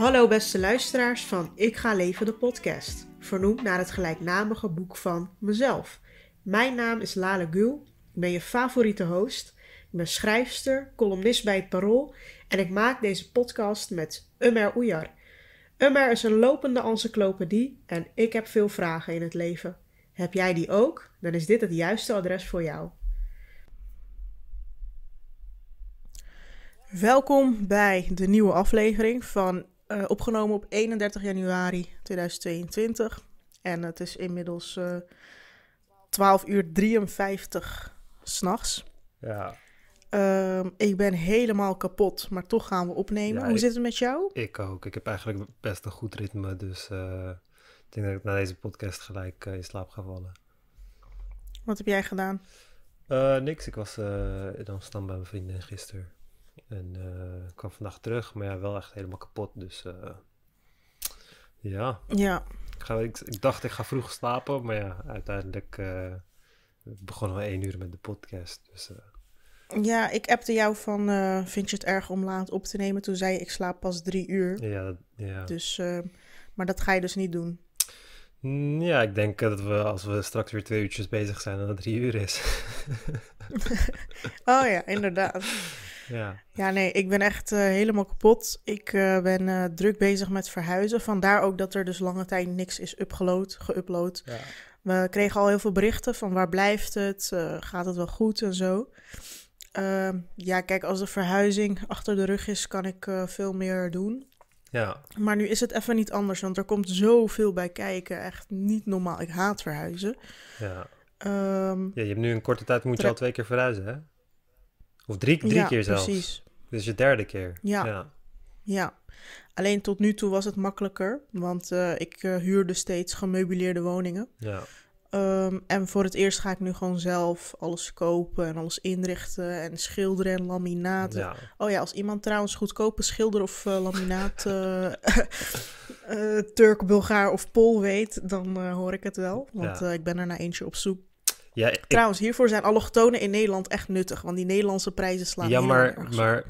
Hallo beste luisteraars van Ik ga leven de podcast, vernoemd naar het gelijknamige boek van mezelf. Mijn naam is Lale Gul, ik ben je favoriete host, ik ben schrijfster, columnist bij het Parool en ik maak deze podcast met Umer Oejar. Umer is een lopende encyclopedie en ik heb veel vragen in het leven. Heb jij die ook? Dan is dit het juiste adres voor jou. Welkom bij de nieuwe aflevering van eh, opgenomen op 31 januari 2022. En het is inmiddels uh, eh, 12 uur 53 s'nachts. Ja. Ehm, ik ben helemaal kapot, maar toch gaan we opnemen. Hoe zit het met jou? Ik ook. Ik heb eigenlijk best een goed ritme, dus eh, ik denk dat ik na deze podcast gelijk in slaap ga vallen. Wat heb jij gedaan? niks. Ik was in Amsterdam bij mijn vrienden gisteren. En eh, ik kwam vandaag terug, maar ja, wel echt helemaal kapot. Dus eh, ja. Ja. Ik, dacht ik ga vroeg slapen, maar ja, uiteindelijk uh, eh, begonnen we één uur met de podcast. Dus, ja, ik appte jou van, vind je het erg om laat op te nemen? Toen zei je, ik slaap pas drie uur. Ja, ja. Dus, maar dat ga je dus niet doen. Mm, ja, ik denk dat we als we straks weer twee uurtjes bezig zijn, dat het drie uur is. oh ja, inderdaad. Ja. nee, ik ben echt eh, helemaal kapot. Ik eh, ben eh, druk bezig met verhuizen. Vandaar ook dat er dus lange tijd niks is upgeload, geüpload. Ja. We kregen al heel veel berichten van waar blijft het, gaat het wel goed en zo. Ehm, ja, kijk, als de verhuizing achter de rug is, kan ik veel meer doen. Ja. Maar nu is het even niet anders, want er komt zoveel bij kijken. Echt niet normaal. Ik haat verhuizen. Ja. Ehm, ja, je hebt nu een korte tijd moet je al twee keer verhuizen, hè? Of drie, drie keer zelfs. Precies. Dit je derde keer. Ja. ja. Alleen tot nu toe was het makkelijker, want eh, ik eh, huurde steeds gemeubileerde woningen. Ja. Ehm, en voor het eerst ga ik nu gewoon zelf alles kopen en alles inrichten en schilderen en laminaten. Oh ja, als iemand trouwens goedkope schilder of eh, laminaat Turk, Bulgaar of Pool weet, dan hoor ik het wel. Want ik ben er naar eentje op zoek ja, Trouwens, hiervoor zijn allochtonen in Nederland echt nuttig, want die Nederlandse prijzen slaan. Ja, maar, maar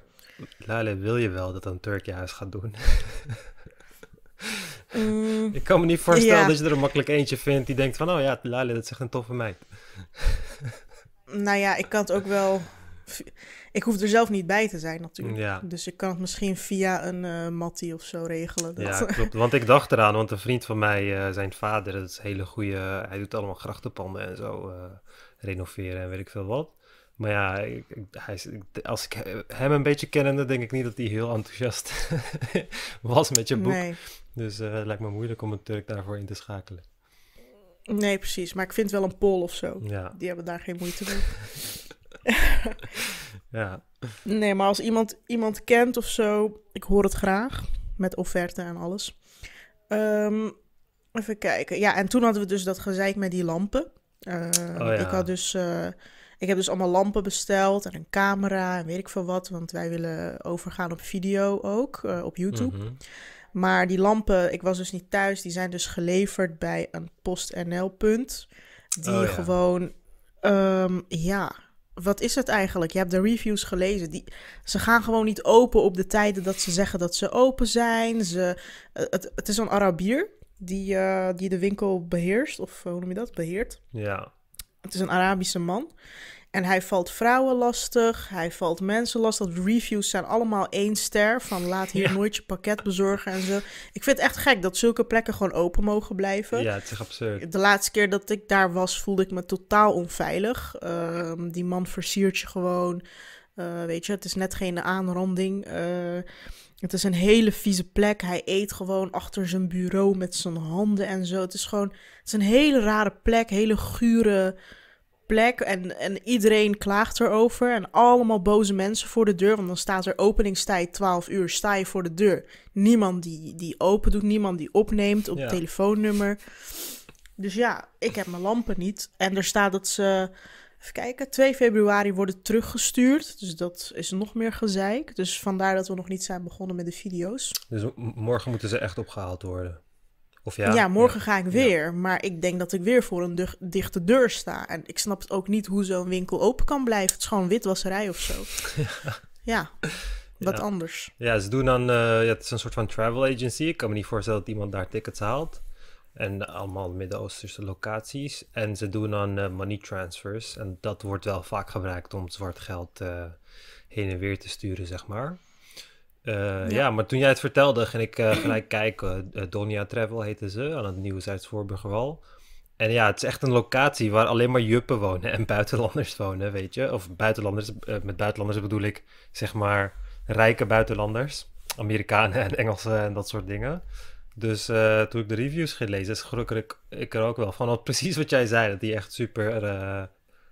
Lale, wil je wel dat een eens gaat doen? Mm, ik kan me niet voorstellen dat je er een makkelijk eentje vindt die denkt van, oh ja, Lale, dat is echt een toffe meid. nou ja, ik kan het ook wel ik hoef er zelf niet bij te zijn natuurlijk. Dus ik kan het misschien via een uh, mattie of zo regelen. Ja, klopt. Want ik dacht eraan, want een vriend van mij, eh, zijn vader, dat is een hele goede... Hij doet allemaal grachtenpanden en zo eh, renoveren en weet ik veel wat. Maar ja, ik, hij, als ik hem een beetje kennende, denk ik niet dat hij heel enthousiast was met je boek. Dus het lijkt me moeilijk om een Turk daarvoor in te schakelen. Nee, precies. Maar ik vind wel een pol of zo. Ja. Die hebben daar geen moeite mee. Ja. Nee, maar als iemand iemand kent of zo, ik hoor het graag. Met offerte en alles. Ehm, even kijken. Ja, en toen hadden we dus dat gezeik met die lampen. Ehm, oh, ik had dus... Eh, ik heb dus allemaal lampen besteld en een camera en weet ik veel wat. Want wij willen overgaan op video ook, eh, op YouTube. Mhm. Maar die lampen, ik was dus niet thuis, die zijn dus geleverd bij een PostNL-punt. Die oh, ja. gewoon, ehm, ja, wat is het eigenlijk? Je hebt de reviews gelezen. Die, ze gaan gewoon niet open op de tijden dat ze zeggen dat ze open zijn. Ze, eh, het, is een Arabier die, eh, die de winkel beheerst, of eh, hoe noem je dat? Beheert. Ja. Het is een Arabische man. En hij valt vrouwen lastig, hij valt mensen lastig. reviews zijn allemaal één ster van laat hier nooit je pakket bezorgen en zo. Ik vind het echt gek dat zulke plekken gewoon open mogen blijven. Ja, het is absurd. De laatste keer dat ik daar was voelde ik me totaal onveilig. Ehm, die man versiert je gewoon. Eh, weet je, het is net geen aanranding. Eh, het is een hele vieze plek. Hij eet gewoon achter zijn bureau met zijn handen en zo. Het is gewoon, het is een hele rare plek, hele gure plek en, en iedereen klaagt erover. En allemaal boze mensen voor de deur, want dan staat er openingstijd 12 uur, sta je voor de deur. Niemand die, die open doet, niemand die opneemt op telefoonnummer. Dus ja, ik heb mijn lampen niet. En er staat dat ze, even kijken, 2 februari worden teruggestuurd. Dus dat is nog meer gezeik. Dus vandaar dat we nog niet zijn begonnen met de video's. Dus morgen moeten ze echt opgehaald worden. Of ja, ja morgen ga ik weer. Maar ik denk dat ik weer voor een dichte deur sta. En ik snap het ook niet hoe zo'n winkel open kan blijven. Het is gewoon witwasserij of zo. ja. wat anders. Ja, ze doen dan... Eh, het is een soort van travel agency. Ik kan me niet voorstellen dat iemand daar tickets haalt. En allemaal Midden-Oosterse locaties. En ze doen dan eh, money transfers. En dat wordt wel vaak gebruikt om zwart geld eh, heen en weer te sturen, zeg maar. Eh, ja. maar toen jij het vertelde, ging ik eh, gelijk kijken. Eh, Donia Travel heette ze, aan het nieuws uit Voorburgerwal. En ja, het is echt een locatie waar alleen maar juppen wonen en buitenlanders wonen, weet je. Of buitenlanders, met buitenlanders bedoel ik zeg maar rijke buitenlanders. Amerikanen en Engelsen en dat soort dingen. Dus toen ik de reviews ging lezen, schrok ik, ik er ook wel van. precies wat jij zei, dat die echt super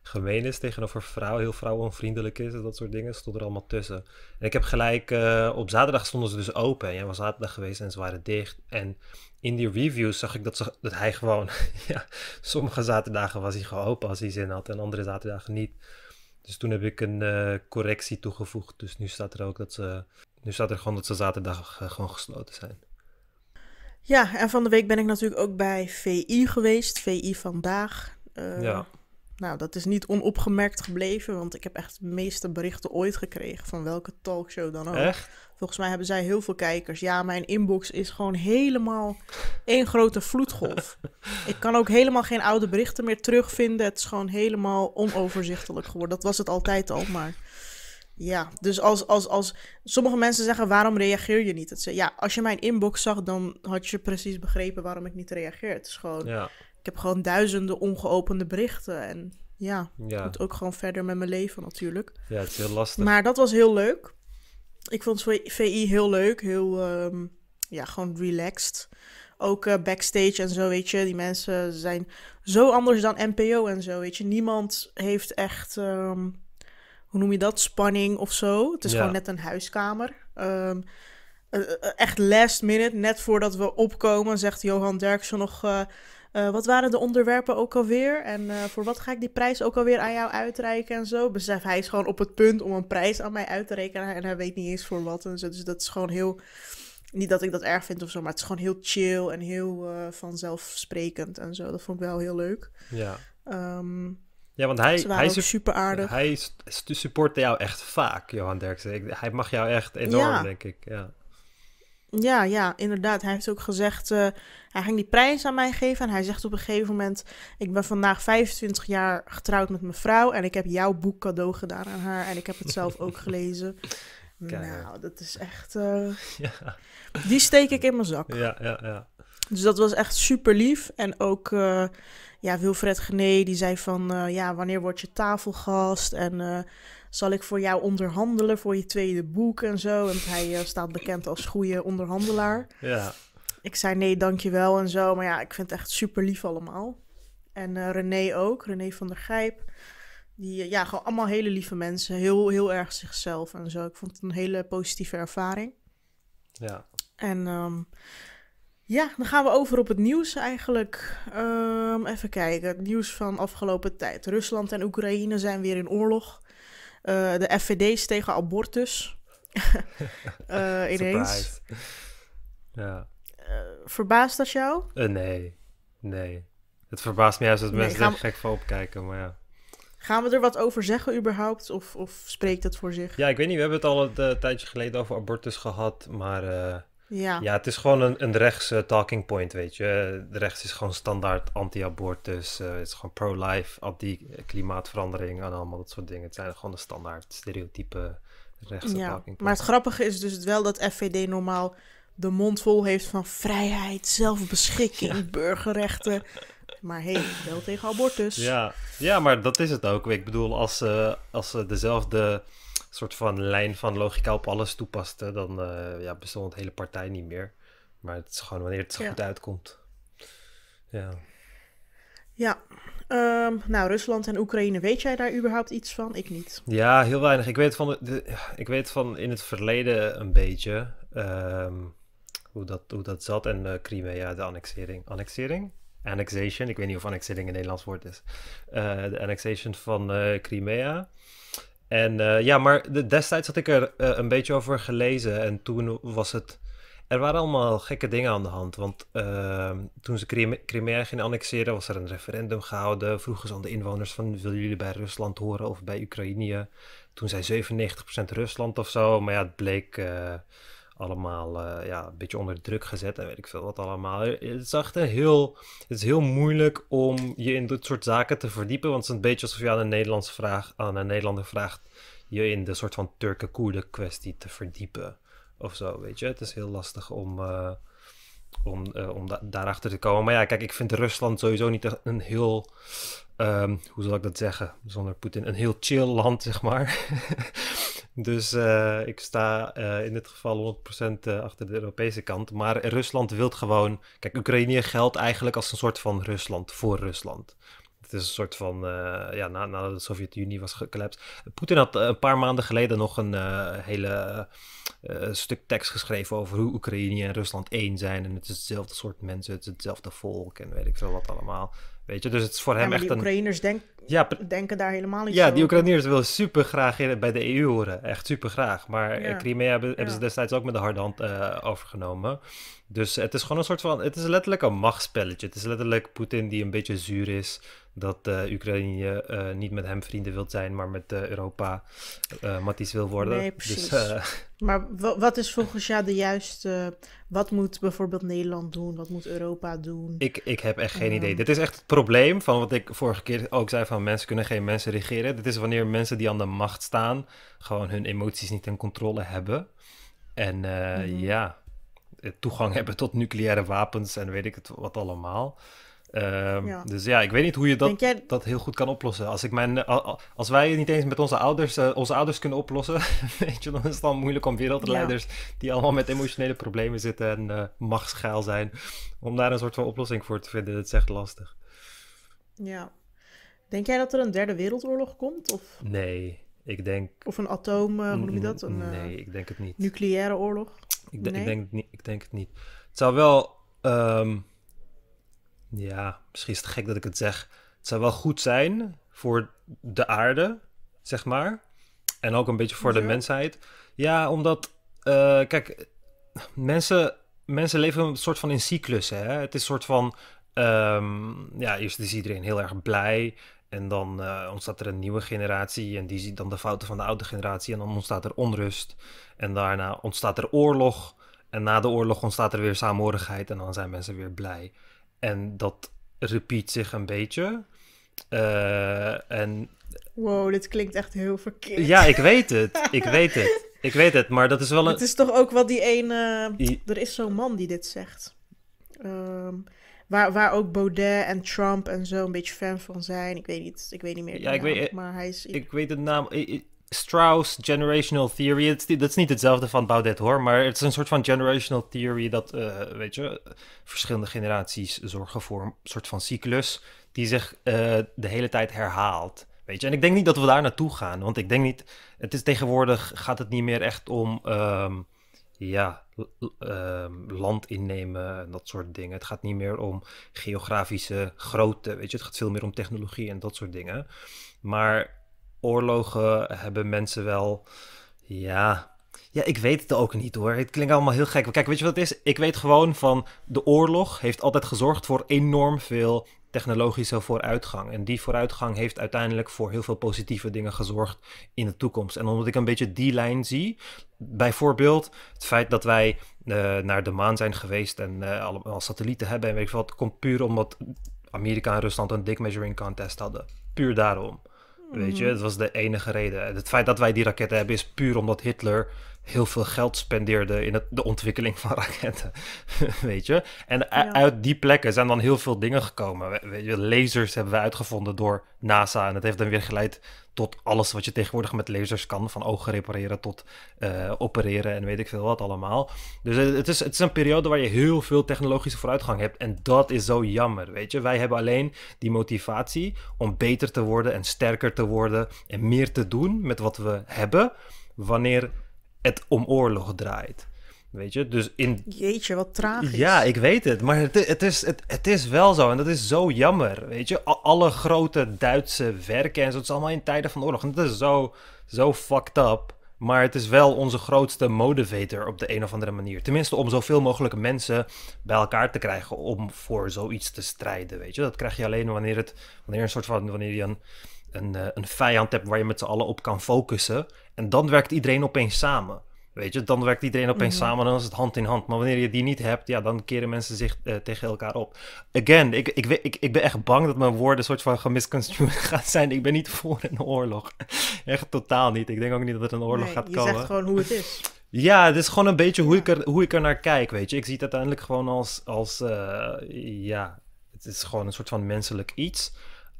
gemeen is tegenover vrouwen, heel vrouwenvriendelijk is en dat soort dingen, stond er allemaal tussen. En ik heb gelijk, eh, op zaterdag stonden ze dus open. Jij was zaterdag geweest en ze waren dicht. En in die reviews zag ik dat, ze, dat hij gewoon, ja, sommige zaterdagen was hij gewoon als hij zin had en andere zaterdagen niet. Dus toen heb ik een eh, correctie toegevoegd. Dus nu staat er ook dat ze, nu staat er gewoon dat ze zaterdag eh, gewoon gesloten zijn. Ja, en van de week ben ik natuurlijk ook bij VI geweest, VI vandaag. ja. Nou, dat is niet onopgemerkt gebleven, want ik heb echt de meeste berichten ooit gekregen van welke talkshow dan ook. Echt? Volgens mij hebben zij heel veel kijkers. Ja, mijn inbox is gewoon helemaal één grote vloedgolf. ik kan ook helemaal geen oude berichten meer terugvinden. Het is gewoon helemaal onoverzichtelijk geworden. Dat was het altijd al, maar ja. Dus als, als, als sommige mensen zeggen, waarom reageer je niet? Dat ze, ja, als je mijn inbox zag, dan had je precies begrepen waarom ik niet reageer. Het is gewoon... Ja heb gewoon duizenden ongeopende berichten. En ja, ja. moet ook gewoon verder met mijn leven natuurlijk. Ja, het is heel lastig. Maar dat was heel leuk. Ik vond VI heel leuk. Heel, ehm, ja, gewoon relaxed. Ook eh, backstage en zo, weet je. Die mensen zijn zo anders dan NPO en zo, weet je. Niemand heeft echt... Ehm, hoe noem je dat, spanning of zo. Het is gewoon net een huiskamer. Ehm, eh, eh, echt last minute, net voordat we opkomen, zegt Johan Derksen nog... Eh, wat waren de onderwerpen ook alweer? En eh, voor wat ga ik die prijs ook alweer aan jou uitreiken en zo? Besef, hij is gewoon op het punt om een prijs aan mij uit te rekenen. En hij weet niet eens voor wat en zo. Dus dat is gewoon heel... Niet dat ik dat erg vind of zo, maar het is gewoon heel chill en heel eh, vanzelfsprekend en zo. Dat vond ik wel heel leuk. Ja. Ehm, ja, want hij, hij is super aardig. Hij supportte jou echt vaak, Johan Derksen. hij mag jou echt enorm, denk ik. Ja. Ja, ja, inderdaad. Hij heeft ook gezegd, eh, hij ging die prijs aan mij geven. En hij zegt op een gegeven moment, ik ben vandaag 25 jaar getrouwd met mijn vrouw. En ik heb jouw boek cadeau gedaan aan haar. En ik heb het zelf ook gelezen. Nou, dat is echt... Eh, ja. Die steek ik in mijn zak. Ja, ja, ja. Dus dat was echt super lief. En ook uh, ja, Wilfred Gené, die zei van... ja, wanneer word je tafelgast? En zal ik voor jou onderhandelen voor je tweede boek en zo. en hij eh, staat bekend als goede onderhandelaar. Ja. Ik zei nee, dankjewel en zo. Maar ja, ik vind het echt super lief allemaal. En uh, René ook, René van der Gijp. Die, eh, ja, gewoon allemaal hele lieve mensen. Heel, heel erg zichzelf en zo. Ik vond het een hele positieve ervaring. Ja. En ehm, ja, dan gaan we over op het nieuws eigenlijk. Ehm, even kijken, het nieuws van afgelopen tijd. Rusland en Oekraïne zijn weer in oorlog. Eh, de FVD's tegen abortus. Eh, ineens. Ja. Eh, verbaast dat jou? nee, nee. Het verbaast me juist dat mensen er we... gek van opkijken, maar ja. Gaan we er wat over zeggen überhaupt? Of, of spreekt het voor zich? Ja, ik weet niet. We hebben het al een tijdje geleden over abortus gehad. Maar ja. ja, het is gewoon een, een rechts eh, talking point, weet je. De rechts is gewoon standaard anti-abortus, eh, het is gewoon pro-life, die klimaatverandering en allemaal dat soort dingen. Het zijn gewoon de standaard stereotype rechtse ja. talking point. Maar het grappige is dus wel dat FVD normaal de mond vol heeft van vrijheid, zelfbeschikking, burgerrechten. Maar hé, wel tegen abortus. Ja, ja maar dat is het ook. Ik bedoel, als ze, eh, als ze eh, dezelfde soort van lijn van logica op alles toepasten, dan eh, ja, bestond het hele partij niet meer. Maar het is gewoon wanneer het zo goed uitkomt. Ja. Ja, ehm, nou Rusland en Oekraïne, weet jij daar überhaupt iets van? Ik niet. Ja, heel weinig. Ik weet van, de, ik weet van in het verleden een beetje ehm, hoe, dat, hoe dat zat en uh, Crimea, de annexering. Annexering? annexation. Ik weet niet of annexering een Nederlands woord is. Eh, de annexation van eh, Crimea. En eh, ja, maar destijds had ik er een beetje over gelezen. En toen was het er waren allemaal gekke dingen aan de hand. Want ehm, toen ze Crimea gingen annexeren, was er een referendum gehouden. Vroegen ze aan de inwoners van, willen jullie bij Rusland horen of bij Oekraïne? Toen zei 97% Rusland of zo. Maar ja, het bleek allemaal eh, ja, een beetje onder druk gezet en weet ik veel wat allemaal. Eh, het is echt heel, het is heel moeilijk om je in dit soort zaken te verdiepen, want het is een beetje alsof je aan een, Nederlands vraag, aan een Nederlander vraagt je in de soort van Turken-Koerden kwestie te verdiepen of zo, weet je. Het is heel lastig om, eh, om, om daarachter te komen. Maar ja, kijk, ik vind Rusland sowieso niet een heel... Ehm, hoe zal ik dat zeggen? Zonder Poetin. Een heel chill land, zeg maar. Dus eh, ik sta eh, in dit geval 100% eh, achter de Europese kant. Maar Rusland wil gewoon. Kijk, Oekraïne geldt eigenlijk als een soort van Rusland voor Rusland. Het is een soort van. ja, nadat na de Sovjet-Unie was gecollapsed. Poetin had een paar maanden geleden nog een hele stuk tekst geschreven over hoe Oekraïne en Rusland één zijn. En het is hetzelfde soort mensen, het is hetzelfde volk en weet ik veel wat allemaal. Weet je, dus het is voor hem echt die Oekraïners denk, ja, denken daar helemaal niet Ja, die Oekraïners willen super graag bij de EU horen. Echt super graag. Maar ja. Crimea hebben, ze destijds ook met de harde hand eh, overgenomen. Dus het is gewoon een soort van. Het is letterlijk een machtspelletje. Het is letterlijk Poetin die een beetje zuur is dat uh, Oekraïne eh, niet met hem vrienden wilt zijn, maar met uh, Europa matties wil worden. Nee, dus, precies. maar wat is volgens jou de juiste... Wat moet bijvoorbeeld Nederland doen? Wat moet Europa doen? Ik, ik heb echt geen ehm. idee. Dit is echt het probleem van wat ik vorige keer ook zei... van mensen kunnen geen mensen regeren. Dit is wanneer mensen die aan de macht staan... gewoon hun emoties niet in controle hebben. En mhm. ja, toegang hebben tot nucleaire wapens en weet ik het wat allemaal... Ehm, dus ja, ik weet niet hoe je dat, dat heel goed kan oplossen. Als, ik mijn, als wij niet eens met onze ouders, eh, onze ouders kunnen oplossen, weet je, dan is het dan moeilijk om wereldleiders die allemaal met emotionele problemen zitten en uh, eh, machtsgeil zijn, om daar een soort van oplossing voor te vinden. Dat is echt lastig. Ja. Denk jij dat er een derde wereldoorlog komt? Of... Nee, ik denk... Of een atoom, eh, hoe noem je dat? Een, nee, ik denk het niet. Nucleaire oorlog? Ik, ik, denk, ik, denk, het niet. Het zou wel... Ehm, ja, misschien is het gek dat ik het zeg. Het zou wel goed zijn voor de aarde, zeg maar. En ook een beetje voor de mensheid. Ja, omdat, eh, kijk, mensen, mensen leven een soort van in cyclus. Hè? Het is een soort van, ehm, ja, eerst is iedereen heel erg blij. En dan eh, ontstaat er een nieuwe generatie en die ziet dan de fouten van de oude generatie. En dan ontstaat er onrust. En daarna ontstaat er oorlog. En na de oorlog ontstaat er weer saamhorigheid en dan zijn mensen weer blij. En dat repeat zich een beetje. Eh, en... Wow, dit klinkt echt heel verkeerd. Ja, ik weet het. Ik weet het. Ik weet het, maar dat is wel een... Het is toch ook wat die ene... er is zo'n man die dit zegt. Ehm, waar, waar ook Baudet en Trump en zo een beetje fan van zijn. Ik weet niet, ik weet niet meer. Ja, ik weet, maar hij is... Ik weet de naam... Strauss Generational Theory. Dat is, niet hetzelfde van Baudet hoor, maar het is een soort van generational theory dat, eh, weet je, verschillende generaties zorgen voor een soort van cyclus die zich eh, de hele tijd herhaalt. Weet je, en ik denk niet dat we daar naartoe gaan, want ik denk niet, het is tegenwoordig gaat het niet meer echt om, ehm, ja, ehm, land innemen en dat soort dingen. Het gaat niet meer om geografische grootte, weet je, het gaat veel meer om technologie en dat soort dingen. Maar oorlogen hebben mensen wel. Ja. Ja, ik weet het ook niet hoor. Het klinkt allemaal heel gek. Kijk, weet je wat het is? Ik weet gewoon van de oorlog heeft altijd gezorgd voor enorm veel technologische vooruitgang. En die vooruitgang heeft uiteindelijk voor heel veel positieve dingen gezorgd in de toekomst. En omdat ik een beetje die lijn zie, bijvoorbeeld het feit dat wij eh, naar de maan zijn geweest en eh, allemaal satellieten hebben en weet ik wat, komt puur omdat Amerika en Rusland een dick measuring contest hadden. Puur daarom. Weet je, dat was de enige reden. Het feit dat wij die raketten hebben is puur omdat Hitler heel veel geld spendeerde in het, de ontwikkeling van raketten. weet je? En uit die plekken zijn dan heel veel dingen gekomen. We, weet je, lasers hebben we uitgevonden door NASA. En dat heeft dan weer geleid tot alles wat je tegenwoordig met lasers kan. Van ogen repareren tot eh, opereren en weet ik veel wat allemaal. Dus het is, het is een periode waar je heel veel technologische vooruitgang hebt. En dat is zo jammer, weet je. Wij hebben alleen die motivatie om beter te worden en sterker te worden. En meer te doen met wat we hebben. Wanneer het om oorlog draait. Weet je, dus in. Jeetje, wat tragisch. Ja, ik weet het, maar het, het, is, het, het is wel zo en dat is zo jammer. Weet je, alle grote Duitse werken en zo, het is allemaal in tijden van oorlog. En dat is zo, zo fucked up. Maar het is wel onze grootste motivator op de een of andere manier. Tenminste, om zoveel mogelijk mensen bij elkaar te krijgen om voor zoiets te strijden. Weet je, dat krijg je alleen wanneer het. wanneer een soort van. wanneer je een een, eh, een vijand hebt waar je met z'n allen op kan focussen. En dan werkt iedereen opeens samen. Weet je, dan werkt iedereen opeens mhm. samen, dan is het hand in hand. Maar wanneer je die niet hebt, ja, dan keren mensen zich eh, tegen elkaar op. Again, ik, ik, ik, ik ben echt bang dat mijn woorden een soort van gemisconstrued gaan zijn. Ik ben niet voor een oorlog. echt totaal niet. Ik denk ook niet dat het een oorlog gaat je komen. Je zegt gewoon hoe het is. Ja, het is gewoon een beetje hoe, ik, er, hoe ik er naar kijk, weet je. Ik zie het uiteindelijk gewoon als, als eh, ja, het is gewoon een soort van menselijk iets.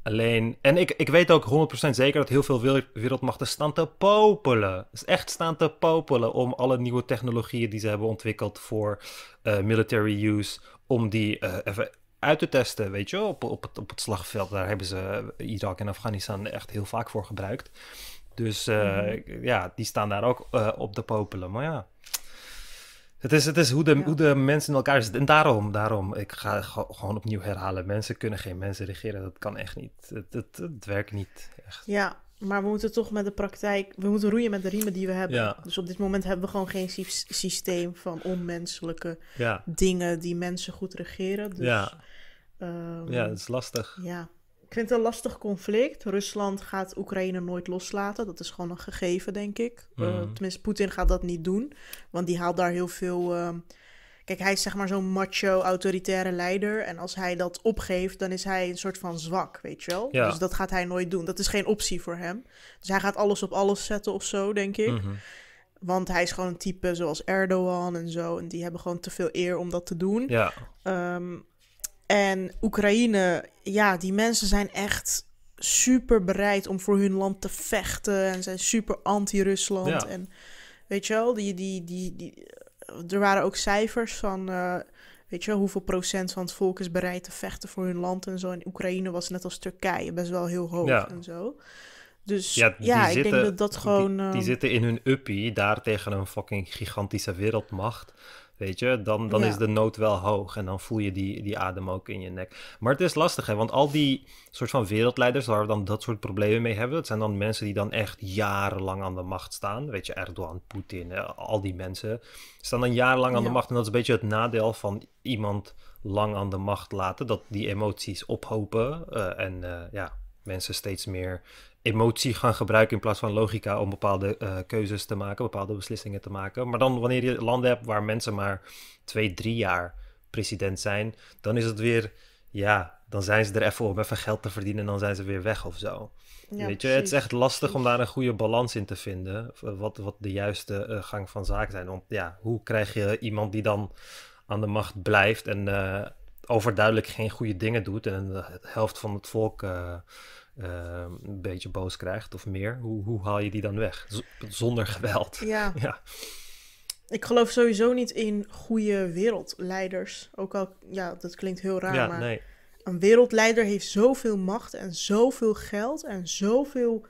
Alleen, en ik, ik weet ook 100% zeker dat heel veel wereldmachten staan te popelen. Dus echt staan te popelen om alle nieuwe technologieën die ze hebben ontwikkeld voor eh, military use, om die eh, even uit te testen, weet je op, op, het, op het slagveld. Daar hebben ze eh, Irak en Afghanistan echt heel vaak voor gebruikt. Dus mhm. ja, die staan daar ook op te popelen. Maar ja, het is, het is hoe, de, hoe de mensen in elkaar zitten. En daarom, daarom, ik ga gewoon opnieuw herhalen. Mensen kunnen geen mensen regeren. Dat kan echt niet. Het, het, werkt niet. Echt. Ja, maar we moeten toch met de praktijk... We moeten roeien met de riemen die we hebben. Dus op dit moment hebben we gewoon geen systeem van onmenselijke dingen... die mensen goed regeren. Dus, ja. Ehm, ja, dat is lastig. Ja. Ik vind het een lastig conflict. Rusland gaat Oekraïne nooit loslaten. Dat is gewoon een gegeven, denk ik. Eh, mhm. tenminste, Poetin gaat dat niet doen. Want die haalt daar heel veel. Ehm, kijk, hij is zeg maar zo'n macho, autoritaire leider. En als hij dat opgeeft, dan is hij een soort van zwak, weet je wel. Ja. Dus dat gaat hij nooit doen. Dat is geen optie voor hem. Dus hij gaat alles op alles zetten of zo, denk ik. Mhm. Want hij is gewoon een type zoals Erdogan en zo. En die hebben gewoon te veel eer om dat te doen. Ja. Ehm, en Oekraïne, ja, die mensen zijn echt super bereid om voor hun land te vechten. En zijn super anti-Rusland. En weet je wel, die, die, die, die, eh, er waren ook cijfers van. Eh, weet je wel, hoeveel procent van het volk is bereid te vechten voor hun land en zo. En Oekraïne was net als Turkije best wel heel hoog en zo. Dus ja, ik denk dat dat gewoon... Die, eh, zitten in hun uppie, daar tegen een fucking gigantische wereldmacht. Weet je, dan, dan is de nood wel hoog en dan voel je die, die adem ook in je nek. Maar het is lastig, hè? want al die soort van wereldleiders waar we dan dat soort problemen mee hebben, dat zijn dan mensen die dan echt jarenlang aan de macht staan. Weet je, Erdogan, Poetin, al die mensen staan dan jarenlang aan de macht. En dat is een beetje het nadeel van iemand lang aan de macht laten, dat die emoties ophopen eh, en eh, ja, mensen steeds meer emotie gaan gebruiken in plaats van logica om bepaalde eh, keuzes te maken, bepaalde beslissingen te maken. Maar dan wanneer je landen hebt waar mensen maar twee, drie jaar president zijn, dan is het weer, ja, dan zijn ze er even om even geld te verdienen en dan zijn ze weer weg of zo. Weet je, het is echt lastig om daar een goede balans in te vinden, wat, wat de juiste eh, gang van zaken zijn. Want ja, hoe krijg je iemand die dan aan de macht blijft en eh, overduidelijk geen goede dingen doet en de helft van het volk Ehm, een beetje boos krijgt of meer, hoe, hoe haal je die dan weg? zonder geweld. Ja. Ik geloof sowieso niet in goede wereldleiders. Ook al, ja, dat klinkt heel raar, ja, maar nee. een wereldleider heeft zoveel macht en zoveel geld en zoveel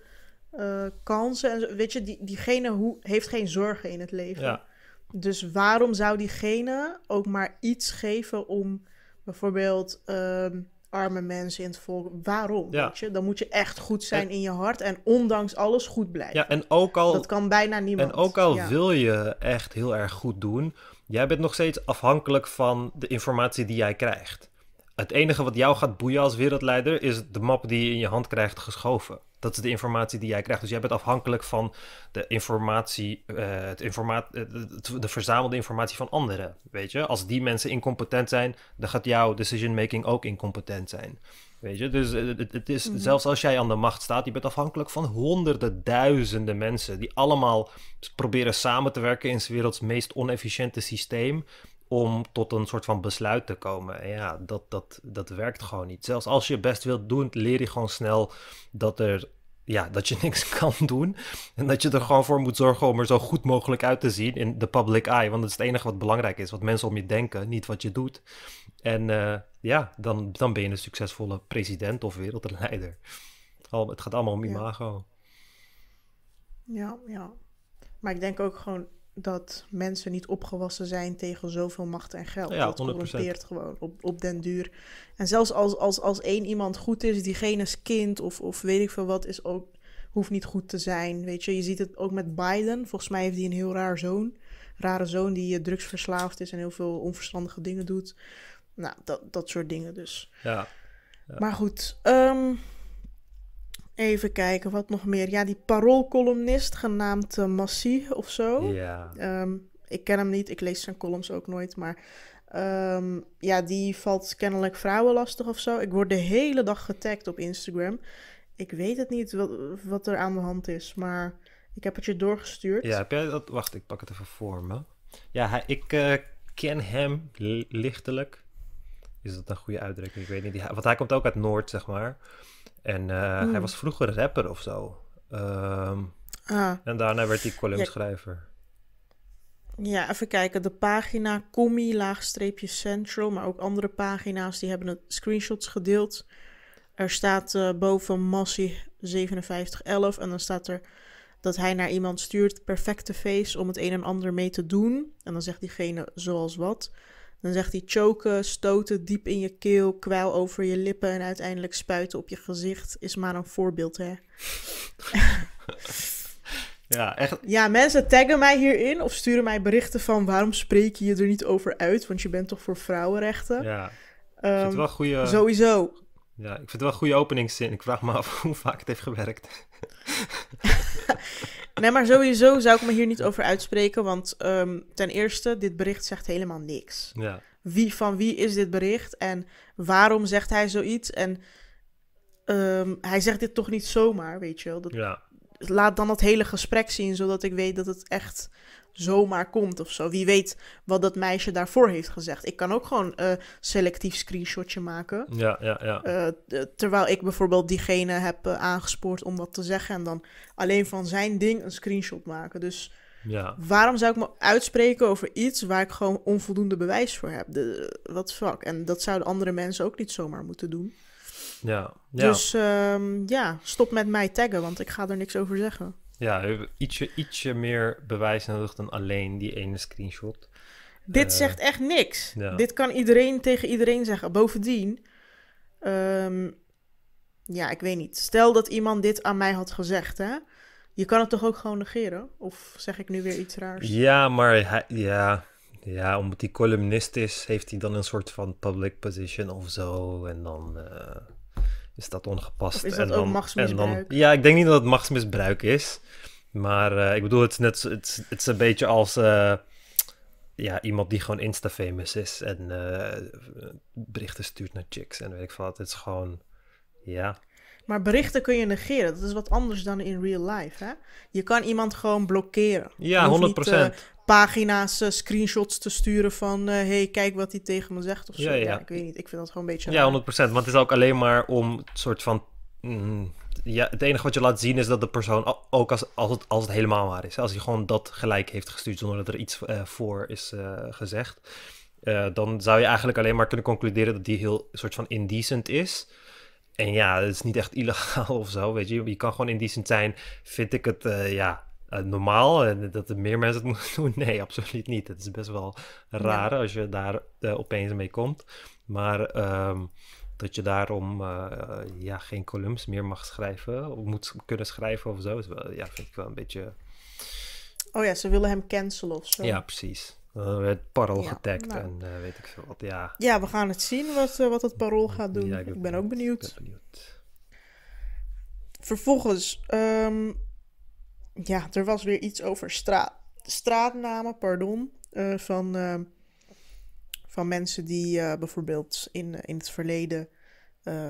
eh, kansen. En, weet je, die, diegene hoe, heeft geen zorgen in het leven. Ja. Dus waarom zou diegene ook maar iets geven om bijvoorbeeld... Ehm, arme mensen in het volk. Waarom? Weet je? Dan moet je echt goed zijn in je hart en ondanks alles goed blijven. Ja, en ook al, dat kan bijna niemand. En ook al wil je echt heel erg goed doen, jij bent nog steeds afhankelijk van de informatie die jij krijgt. Het enige wat jou gaat boeien als wereldleider is de map die je in je hand krijgt geschoven. Dat is de informatie die jij krijgt. Dus jij bent afhankelijk van de informatie, eh, het informatie, eh, de verzamelde informatie van anderen. Weet je, als die mensen incompetent zijn, dan gaat jouw decision making ook incompetent zijn. Weet je, dus eh, het, is, mhm. zelfs als jij aan de macht staat, je bent afhankelijk van honderden, duizenden mensen die allemaal proberen samen te werken in 's werelds meest onefficiënte systeem om tot een soort van besluit te komen. En ja, dat, dat, dat werkt gewoon niet. Zelfs als je best wilt doen, leer je gewoon snel dat er. Ja, dat je niks kan doen. En dat je er gewoon voor moet zorgen om er zo goed mogelijk uit te zien in de public eye. Want dat is het enige wat belangrijk is. Wat mensen om je denken, niet wat je doet. En eh, ja, dan, dan ben je een succesvolle president of wereldleider. Al, het gaat allemaal om imago. ja. ja. Maar ik denk ook gewoon dat mensen niet opgewassen zijn tegen zoveel macht en geld. Ja, dat 100%. gewoon op, op den duur. En zelfs als, als, als één iemand goed is, diegene's kind of, of weet ik veel wat, is ook, hoeft niet goed te zijn. Weet je, je ziet het ook met Biden. Volgens mij heeft hij een heel raar zoon. Rare zoon die eh, drugsverslaafd is en heel veel onverstandige dingen doet. Nou, dat, dat soort dingen dus. Ja. ja. Maar goed, ehm, Even kijken, wat nog meer? Ja, die paroolcolumnist genaamd uh, eh, Massi of zo. Ja. Ehm, ik ken hem niet, ik lees zijn columns ook nooit, maar ehm, ja, die valt kennelijk vrouwen lastig of zo. Ik word de hele dag getagd op Instagram. Ik weet het niet wat, wat er aan de hand is, maar ik heb het je doorgestuurd. Ja, heb jij dat? Wacht, ik pak het even voor me. Ja, hij, ik eh, ken hem lichtelijk. Is dat een goede uitdrukking? Ik weet niet. want hij komt ook uit Noord, zeg maar. En eh, hmm. hij was vroeger rapper of zo. Ehm, ah. En daarna werd hij columnschrijver. Ja. even kijken. De pagina Comi laagstreepje Central, maar ook andere pagina's, die hebben het screenshots gedeeld. Er staat uh, boven Massie 5711 en dan staat er dat hij naar iemand stuurt perfecte face om het een en ander mee te doen. En dan zegt diegene zoals wat. Dan zegt hij choken, stoten diep in je keel, kwijl over je lippen en uiteindelijk spuiten op je gezicht is maar een voorbeeld, hè? ja, echt. Ja, mensen taggen mij hierin of sturen mij berichten van waarom spreek je er niet over uit, want je bent toch voor vrouwenrechten. Ja. Um, ik vind het ehm, wel goede. Sowieso. Ja, ik vind het wel goede openingszin. Ik vraag me af hoe vaak het heeft gewerkt. Nee, maar sowieso zou ik me hier niet over uitspreken. Want ehm, ten eerste, dit bericht zegt helemaal niks. Ja. Wie, van wie is dit bericht en waarom zegt hij zoiets? En ehm, hij zegt dit toch niet zomaar, weet je wel. Dat, Laat dan het hele gesprek zien, zodat ik weet dat het echt zomaar komt of zo. Wie weet wat dat meisje daarvoor heeft gezegd. Ik kan ook gewoon een eh, selectief screenshotje maken. Ja, ja, ja. Eh, eh, terwijl ik bijvoorbeeld diegene heb aangespoord om wat te zeggen. En dan alleen van zijn ding een screenshot maken. Dus ja. waarom zou ik me uitspreken over iets waar ik gewoon onvoldoende bewijs voor heb? De, wat fuck. En dat zouden andere mensen ook niet zomaar moeten doen. Ja, Dus ehm, ja, stop met mij taggen, want ik ga er niks over zeggen. Ja, ietsje, ietsje meer bewijs nodig dan alleen die ene screenshot. Dit eh, zegt echt niks. Dit kan iedereen tegen iedereen zeggen. Bovendien, ehm, ja, ik weet niet. Stel dat iemand dit aan mij had gezegd, hè? Je kan het toch ook gewoon negeren? Of zeg ik nu weer iets raars? Ja, maar ja, ja, omdat hij columnist is, heeft hij dan een soort van public position of zo. En dan. Eh, is dat ongepast. en dan, En dan, ja, ik denk niet dat het machtsmisbruik is. Maar eh, ik bedoel, het net, het is, het is een beetje als eh, ja, iemand die gewoon Insta-famous is en eh, berichten stuurt naar chicks en weet ik wat. Het is gewoon, ja. Maar berichten kun je negeren. Dat is wat anders dan in real life, hè? Je kan iemand gewoon blokkeren. Ja, 100%. Niet, pagina's, eh, screenshots te sturen van... hé, eh, hey, kijk wat hij tegen me zegt of zo. ik weet niet. Ik vind dat gewoon een beetje... Ja, 100%. Want het is ook alleen maar om soort van... Mm, ja, het enige wat je laat zien is dat de persoon, ook als, als, het, als het helemaal waar is... als hij gewoon dat gelijk heeft gestuurd zonder dat er iets eh, voor is gezegd... dan zou je eigenlijk alleen maar kunnen concluderen dat die heel soort van indecent is... En ja, het is niet echt illegaal of zo, weet je. Je kan gewoon indecent zijn, vind ik het, ja, eh, normaal en eh, dat er meer mensen het moeten doen? Nee, absoluut niet. Het is best wel raar als je daar eh, opeens mee komt. Maar ehm, dat je daarom ja, geen columns meer mag schrijven of moet kunnen schrijven of zo, is wel, ja, vind ik wel een beetje. Oh ja, ze willen hem cancelen of zo. Ja, precies. Het werd Parool ja, nou. en weet ik veel wat. Ja. ja, we gaan het zien wat, wat het Parol gaat doen. Ja, ik, ben ook benieuwd. Ben benieuwd. Vervolgens ehm, ja, er was weer iets over straat, straatnamen, pardon, eh, van, eh, van mensen die eh, bijvoorbeeld in, in het verleden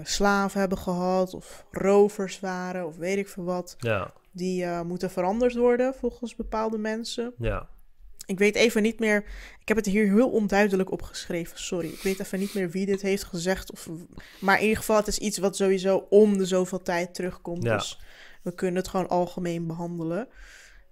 slaven hebben gehad of rovers waren of weet ik veel wat. Ja. Die moeten veranderd worden volgens bepaalde mensen. Ja. Ik weet even niet meer. Ik heb het hier heel onduidelijk opgeschreven. Sorry. Ik weet even niet meer wie dit heeft gezegd. Of, maar in ieder geval, het is iets wat sowieso om de zoveel tijd terugkomt. Ja. Dus we kunnen het gewoon algemeen behandelen.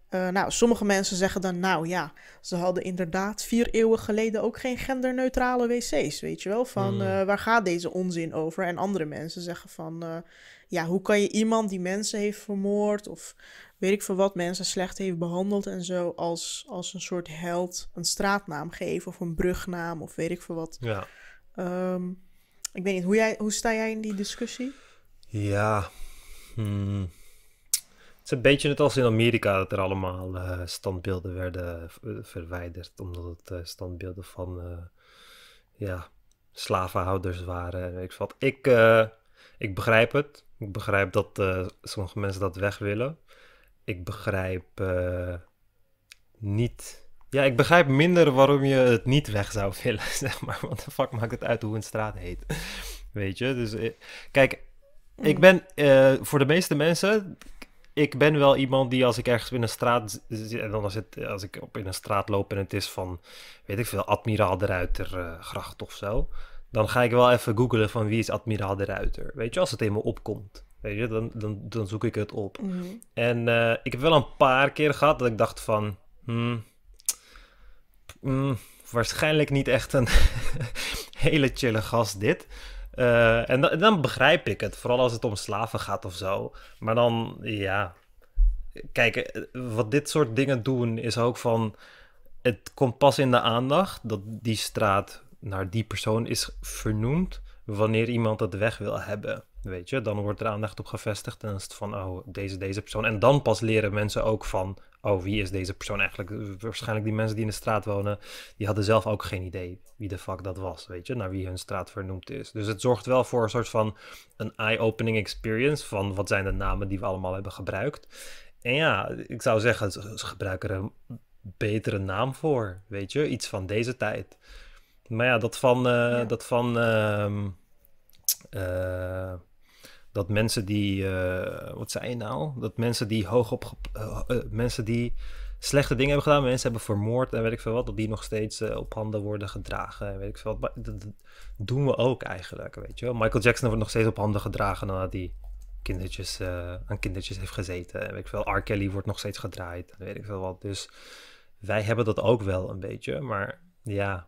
Eh, nou, sommige mensen zeggen dan, nou ja, ze hadden inderdaad vier eeuwen geleden ook geen genderneutrale wc's, weet je wel? Van hmm. eh, waar gaat deze onzin over? En andere mensen zeggen van, eh, ja, hoe kan je iemand die mensen heeft vermoord of weet ik veel wat mensen slecht heeft behandeld en zo als, als een soort held een straatnaam geven of een brugnaam of weet ik veel wat. Ja. Ehm, ik weet niet, hoe, jij, hoe sta jij in die discussie? Ja, hmm is een beetje net als in Amerika dat er allemaal eh, standbeelden werden eh, eh, verwijderd. Omdat het standbeelden van ja, slavenhouders waren. Ik, wat. Ik, ik begrijp het. Ik begrijp dat sommige mensen dat weg willen. Ik begrijp niet. Ja, ik begrijp minder waarom je het niet weg zou willen, zeg maar. Want de fuck maakt het uit hoe een straat heet. Weet je? Dus kijk, ik mm. ben voor de meeste mensen ik ben wel iemand die als ik ergens in een straat en dan als, ik op in een straat loop en het is van, weet ik veel, admiraal de Ruiter eh, gracht of zo, dan ga ik wel even googelen van wie is admiraal de Ruiter. Weet je, als het eenmaal opkomt. Weet je, dan, dan, dan zoek ik het op. Mhm. En eh, ik heb wel een paar keer gehad dat ik dacht van, hmm, hmm waarschijnlijk niet echt een hele chille gast dit. Eh, en, dan, begrijp ik het, vooral als het om slaven gaat of zo. Maar dan, ja. Kijk, eh, wat dit soort dingen doen is ook van. Het komt pas in de aandacht dat die straat naar die persoon is vernoemd. wanneer iemand het weg wil hebben. Weet je, dan wordt er aandacht op gevestigd en is het van, oh, deze, deze persoon. En dan pas leren mensen ook van, oh, wie is deze persoon eigenlijk? Waarschijnlijk die mensen die in de straat wonen, die hadden zelf ook geen idee wie de fuck dat was, weet je, naar wie hun straat vernoemd is. Dus het zorgt wel voor een soort van een eye-opening experience van wat zijn de namen die we allemaal hebben gebruikt. En ja, ik zou zeggen, ze gebruiken er een betere naam voor, weet je, iets van deze tijd. Maar ja, dat van, eh, dat van, ehm, eh, dat mensen die, eh, wat zei je nou? Dat mensen die hoog op, eh, eh, mensen die slechte dingen hebben gedaan, mensen hebben vermoord en weet ik veel wat, dat die nog steeds op handen worden gedragen en weet ik veel wat. Dat, dat, doen we ook eigenlijk, weet je wel. Michael Jackson wordt nog steeds op handen gedragen nadat hij kindertjes, aan kindertjes heeft gezeten en weet ik veel. R. Kelly wordt nog steeds gedraaid en weet ik veel wat. Dus wij hebben dat ook wel een beetje, maar ja,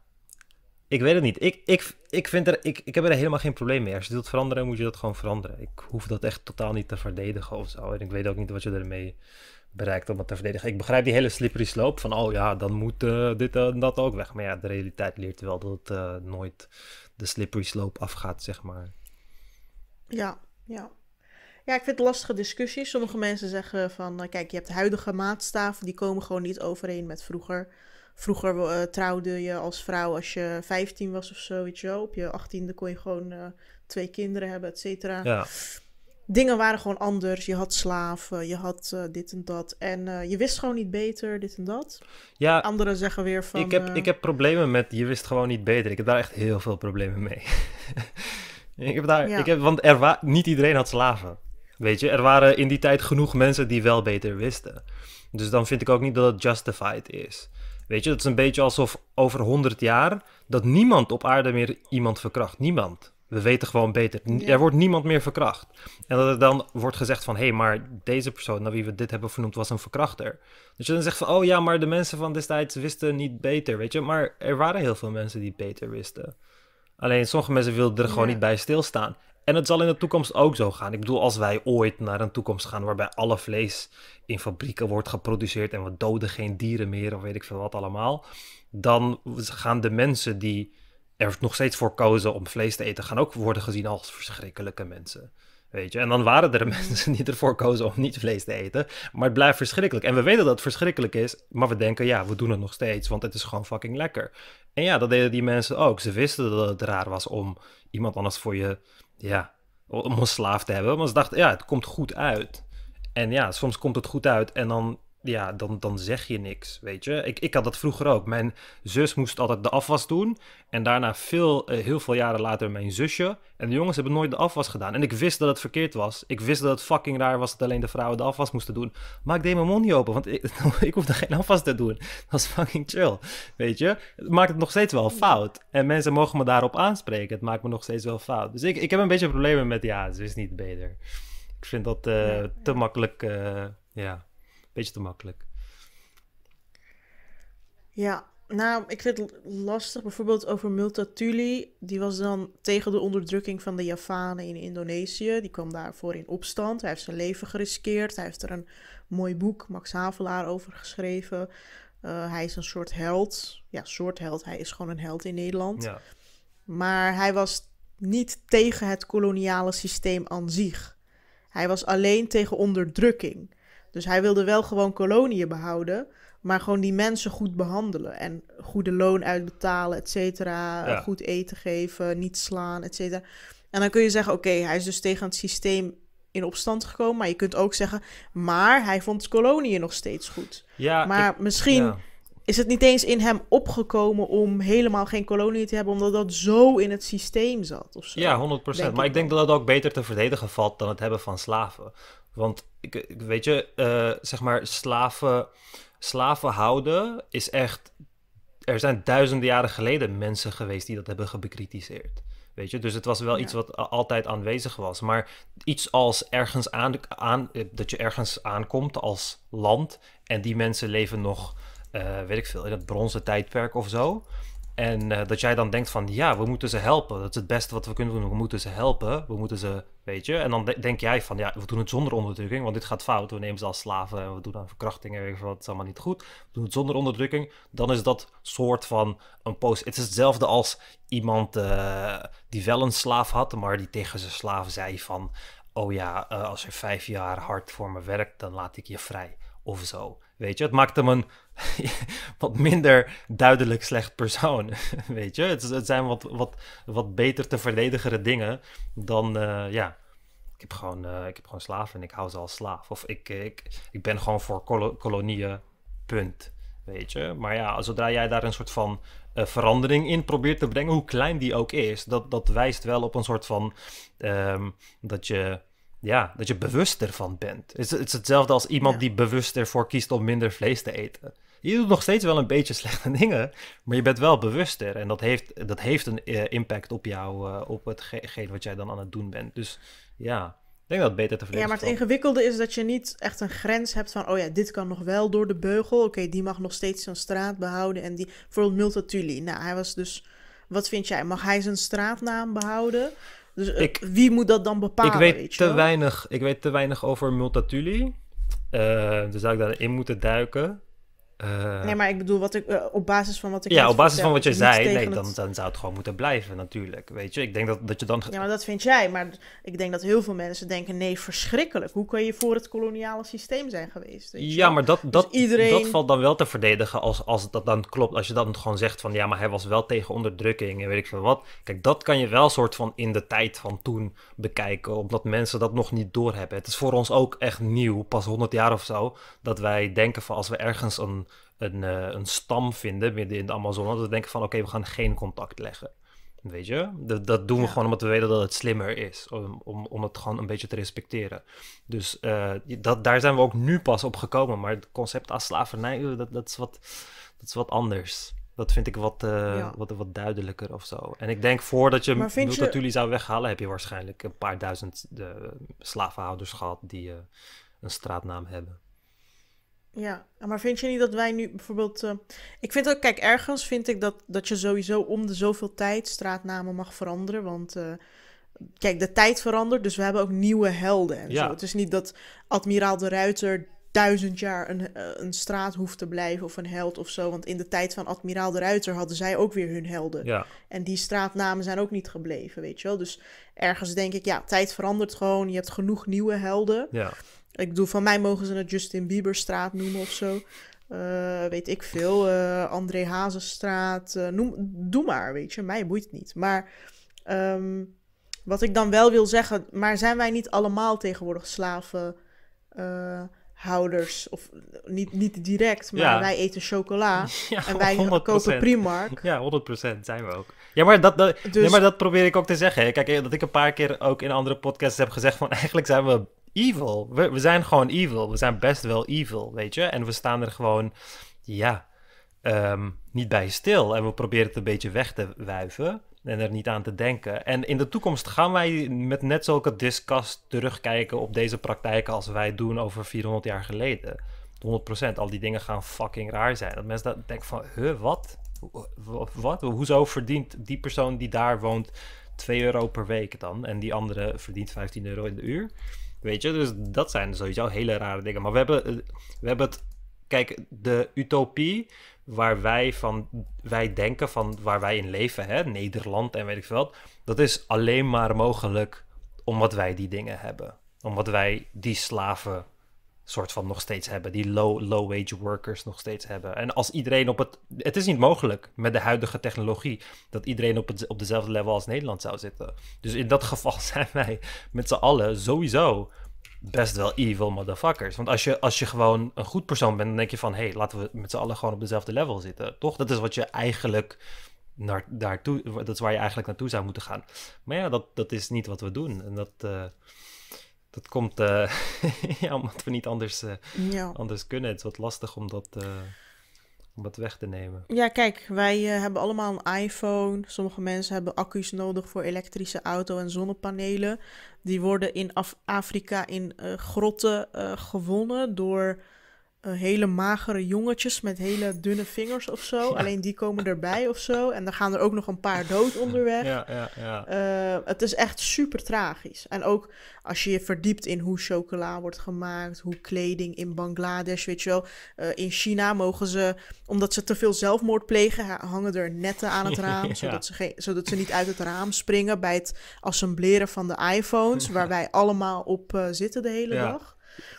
ik weet het niet. Ik, ik, ik, vind er, ik, ik heb er helemaal geen probleem mee. Als je wilt veranderen, moet je dat gewoon veranderen. Ik hoef dat echt totaal niet te verdedigen of zo. En ik weet ook niet wat je ermee bereikt om dat te verdedigen. Ik begrijp die hele slippery slope van, oh ja, dan moet eh, dit eh, en dat ook weg. Maar ja, de realiteit leert wel dat het eh, nooit de slippery slope afgaat, zeg maar. Ja, ja. Ja, ik vind het lastige discussies. Sommige mensen zeggen van, kijk, je hebt huidige maatstaven, die komen gewoon niet overeen met vroeger. Vroeger eh, trouwde je als vrouw als je 15 was of zo, Op je 18e kon je gewoon eh, twee kinderen hebben, et cetera. Ja. Dingen waren gewoon anders. Je had slaven, je had eh, dit en dat. En je wist gewoon niet beter, dit en dat. Ja, Anderen zeggen weer van... Ik heb, ik heb problemen met je wist gewoon niet beter. Ik heb daar echt heel veel problemen mee. ik heb daar, ik heb, want er niet iedereen had slaven. Weet je, er waren in die tijd genoeg mensen die wel beter wisten. Dus dan vind ik ook niet dat het justified is. Weet je, dat is een beetje alsof over 100 jaar dat niemand op aarde meer iemand verkracht. Niemand. We weten gewoon beter. Er wordt niemand meer verkracht. En dat er dan wordt gezegd van... hé, hey, maar deze persoon naar wie we dit hebben vernoemd was een verkrachter. Dus je dan zegt van... oh ja, maar de mensen van destijds wisten niet beter, weet je. Maar er waren heel veel mensen die beter wisten. Alleen sommige mensen wilden er gewoon niet bij stilstaan. En het zal in de toekomst ook zo gaan. Ik bedoel, als wij ooit naar een toekomst gaan waarbij alle vlees in fabrieken wordt geproduceerd en we doden geen dieren meer of weet ik veel wat allemaal, dan gaan de mensen die er nog steeds voor kozen om vlees te eten, gaan ook worden gezien als verschrikkelijke mensen. Weet je, en dan waren er mensen die ervoor kozen om niet vlees te eten. Maar het blijft verschrikkelijk. En we weten dat het verschrikkelijk is. Maar we denken, ja, we doen het nog steeds. Want het is gewoon fucking lekker. En ja, dat deden die mensen ook. Ze wisten dat het raar was om iemand anders voor je ja, om een slaaf te hebben. Maar ze dachten, ja, het komt goed uit. En ja, soms komt het goed uit en dan ja, dan, dan zeg je niks, weet je. Ik, ik had dat vroeger ook. Mijn zus moest altijd de afwas doen. En daarna veel, eh, heel veel jaren later mijn zusje. En de jongens hebben nooit de afwas gedaan. En ik wist dat het verkeerd was. Ik wist dat het fucking raar was dat alleen de vrouwen de afwas moesten doen. Maar ik deed mijn mond niet open, want ik, ik hoefde geen afwas te doen. Dat is fucking chill, weet je. Het maakt het nog steeds wel fout. En mensen mogen me daarop aanspreken. Het maakt me nog steeds wel fout. Dus ik, ik heb een beetje problemen met, ja, ze is niet beter. Ik vind dat eh, te makkelijk, eh, ja beetje te makkelijk. Ja, nou, ik vind het lastig. Bijvoorbeeld over Multatuli. Die was dan tegen de onderdrukking van de Javanen in Indonesië. Die kwam daarvoor in opstand. Hij heeft zijn leven geriskeerd. Hij heeft er een mooi boek, Max Havelaar, over geschreven. Eh, hij is een soort held. Ja, soort held. Hij is gewoon een held in Nederland. Maar hij was niet tegen het koloniale systeem aan zich. Hij was alleen tegen onderdrukking. Dus hij wilde wel gewoon koloniën behouden. Maar gewoon die mensen goed behandelen. En goede loon uitbetalen, et cetera. Goed eten geven, niet slaan, et cetera. En dan kun je zeggen, oké, hij is dus tegen het systeem in opstand gekomen. Maar je kunt ook zeggen, maar hij vond koloniën nog steeds goed. Ja, maar misschien is het niet eens in hem opgekomen om helemaal geen koloniën te hebben, omdat dat zo in het systeem zat. Of zo, ja, 100%. Maar ik denk dat dat ook beter te verdedigen valt dan het hebben van slaven. Want ik, weet je, uh, zeg maar, slaven, houden is echt. Er zijn duizenden jaren geleden mensen geweest die dat hebben gebekritiseerd. Weet je, dus het was wel iets wat altijd aanwezig was. Maar iets als ergens aan, eh, dat je ergens aankomt als land en die mensen leven nog, eh, weet ik veel, in het bronzen tijdperk of zo. En eh, dat jij dan denkt van, ja, we moeten ze helpen. Dat is het beste wat we kunnen doen. We moeten ze helpen. We moeten ze, weet je. En dan denk jij van, ja, we doen het zonder onderdrukking, want dit gaat fout. We nemen ze als slaven en we doen dan verkrachtingen. Weet je, wat is allemaal niet goed. We doen het zonder onderdrukking. Dan is dat soort van een post. Het is hetzelfde als iemand eh, die wel een slaaf had, maar die tegen zijn slaaf zei van, oh ja, eh, als je vijf jaar hard voor me werkt, dan laat ik je vrij. Of zo. Weet je, het maakt hem een wat minder duidelijk slecht persoon. Weet je, het, zijn wat, wat, wat beter te verdedigere dingen dan, eh, ja, ik heb, gewoon, uh, ik heb gewoon slaven en ik hou ze als slaaf. Of ik, ik, ik ben gewoon voor kolonieën, punt. Weet je, maar ja, zodra jij daar een soort van eh, verandering in probeert te brengen, hoe klein die ook is, dat, dat wijst wel op een soort van ehm, dat je ja, dat je bewust ervan bent. Het is, hetzelfde als iemand die bewust ervoor kiest om minder vlees te eten. Je doet nog steeds wel een beetje slechte dingen, maar je bent wel bewuster. En dat heeft, dat heeft een eh, impact op jou, uh, op hetgeen wat jij dan aan het doen bent. Dus ja, ik denk dat het beter te is. Ja, maar het ingewikkelde is dat je niet echt een grens hebt van... oh ja, dit kan nog wel door de beugel. Oké, die mag nog steeds zijn straat behouden. En die, bijvoorbeeld Multatuli. Nou, hij was dus... Wat vind jij? Mag hij zijn straatnaam behouden? Dus eh, wie moet dat dan bepalen? Ik weet, te weinig, ik weet te weinig over Multatuli. Eh, dus zou ik daarin moeten duiken. Eh, nee, maar ik bedoel, wat ik, eh, op basis van wat ik. Ja, op basis van wat je zei, nee, dan, dan zou het gewoon moeten blijven, natuurlijk. Weet je, ik denk dat, dat je dan. Ja, maar dat vind jij. Maar ik denk dat heel veel mensen denken: nee, verschrikkelijk. Hoe kan je voor het koloniale systeem zijn geweest? Weet je? Ja, maar dat, dus dat, dat valt dan wel te verdedigen als, als dat dan klopt. Als je dan gewoon zegt van ja, maar hij was wel tegen onderdrukking en weet ik veel wat. Kijk, dat kan je wel soort van in de tijd van toen bekijken, omdat mensen dat nog niet doorhebben. Het is voor ons ook echt nieuw, pas 100 jaar of zo, dat wij denken van als we ergens een een, eh, een stam vinden midden in de Amazone. Dat we denken van oké, we gaan geen contact leggen. Weet je, dat, doen we gewoon omdat we weten dat het slimmer is. Om, om, om het gewoon een beetje te respecteren. Dus eh, dat, daar zijn we ook nu pas op gekomen. Maar het concept als slavernij, dat, dat, is, wat, dat is wat anders. Dat vind ik wat, eh, wat, wat duidelijker of zo. En ik denk voordat je dat jullie zou weghalen, heb je waarschijnlijk een paar duizend slavenhouders gehad die een straatnaam hebben. Ja, maar vind je niet dat wij nu bijvoorbeeld. Eh, ik vind ook, kijk, ergens vind ik dat, dat je sowieso om de zoveel tijd straatnamen mag veranderen. Want eh, kijk, de tijd verandert, dus we hebben ook nieuwe helden. ja. Het is niet dat admiraal de Ruiter duizend jaar een, eh, een straat hoeft te blijven of een held of zo. Want in de tijd van admiraal de Ruiter hadden zij ook weer hun helden. Ja. En die straatnamen zijn ook niet gebleven, weet je wel. Dus ergens denk ik, ja, tijd verandert gewoon. Je hebt genoeg nieuwe helden. Ja. Ik doe van mij mogen ze het Justin Bieberstraat noemen of zo. Eh, weet ik veel. Eh, André Hazenstraat. Eh, noem, doe maar, weet je. Mij boeit het niet. Maar ehm, wat ik dan wel wil zeggen. Maar zijn wij niet allemaal tegenwoordig slavenhouders? of niet, niet direct, maar wij eten chocola. en wij kopen Primark. Ja, 100% zijn we ook. Ja, maar dat, dat, dus- maar dat probeer ik ook te zeggen. Kijk, dat ik een paar keer ook in andere podcasts heb gezegd van eigenlijk zijn we evil. We, zijn gewoon evil. We zijn best wel evil, weet je. En we staan er gewoon, ja, ehm, niet bij stil. En we proberen het een beetje weg te wuiven en er niet aan te denken. En in de toekomst gaan wij met net zulke discast terugkijken op deze praktijken als wij doen over 400 jaar geleden. 100%. Al die dingen gaan fucking raar zijn. Dat mensen dat denken van, huh, wat? Wat? Hoezo verdient die persoon die daar woont 2 euro per week dan? En die andere verdient 15 euro in de uur? Weet je, dus dat zijn sowieso hele rare dingen. Maar we hebben, eh, we hebben het. Kijk, de utopie waar wij van wij denken van waar wij in leven, hè, Nederland en weet ik veel wat, dat is alleen maar mogelijk omdat wij die dingen hebben. Omdat wij die slaven soort van nog steeds hebben. Die low, low wage workers nog steeds hebben. En als iedereen op het. Het is niet mogelijk met de huidige technologie dat iedereen op, het, op dezelfde level als Nederland zou zitten. Dus in dat geval zijn wij met z'n allen sowieso best wel evil motherfuckers. Want als je, als je gewoon een goed persoon bent, dan denk je van hé, hey, laten we met z'n allen gewoon op dezelfde level zitten. Toch? Dat is wat je eigenlijk. Naar, daartoe, dat is waar je eigenlijk naartoe zou moeten gaan. Maar ja, dat, dat is niet wat we doen. En dat. Eh, dat komt eh, ja, omdat we niet anders, eh, ja. anders kunnen. Het is wat lastig om dat, eh, om dat weg te nemen. Ja, kijk, wij hebben allemaal een iPhone. Sommige mensen hebben accu's nodig voor elektrische auto en zonnepanelen. Die worden in Afrika in grotten gewonnen door eh, hele magere jongetjes met hele dunne vingers of zo. Alleen die komen erbij of zo. En dan gaan er ook nog een paar dood onderweg. Ja, ja, ja. Eh, het is echt super tragisch. En ook als je je verdiept in hoe chocola wordt gemaakt, hoe kleding in Bangladesh, weet je wel. Eh, in China mogen ze, omdat ze te veel zelfmoord plegen, hangen er netten aan het raam. Zodat, ze zodat ze niet uit het raam springen bij het assembleren van de iPhones, waar wij allemaal op zitten de hele dag.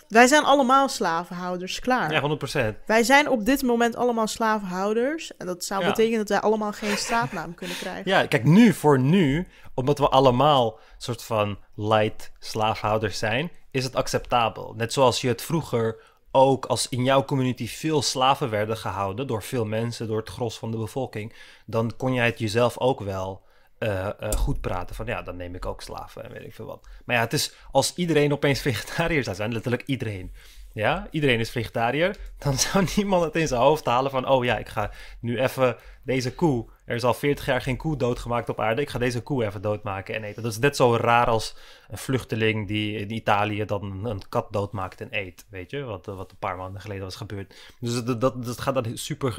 Wij zijn allemaal slavenhouders, klaar. Ja, 100%. Wij zijn op dit moment allemaal slavenhouders. En dat zou betekenen dat wij allemaal geen straatnaam kunnen krijgen. Ja, kijk, nu, voor nu, omdat we allemaal soort van light slaafhouders zijn, is het acceptabel. Net zoals je het vroeger ook als in jouw community veel slaven werden gehouden door veel mensen, door het gros van de bevolking, dan kon jij het jezelf ook wel eh, eh, goed praten. Van ja, dan neem ik ook slaven en weet ik veel wat. Maar ja, het is als iedereen opeens vegetariër zou zijn, letterlijk iedereen. Ja, iedereen is vegetariër. Dan zou niemand het in zijn hoofd halen van: oh ja, ik ga nu even deze koe. Er is al 40 jaar geen koe doodgemaakt op aarde. Ik ga deze koe even doodmaken en eten. Dat is net zo raar als een vluchteling die in Italië dan een kat doodmaakt en eet. Weet je, wat, eh, wat een paar maanden geleden was gebeurd. Dus dat, dat, dat gaat dan super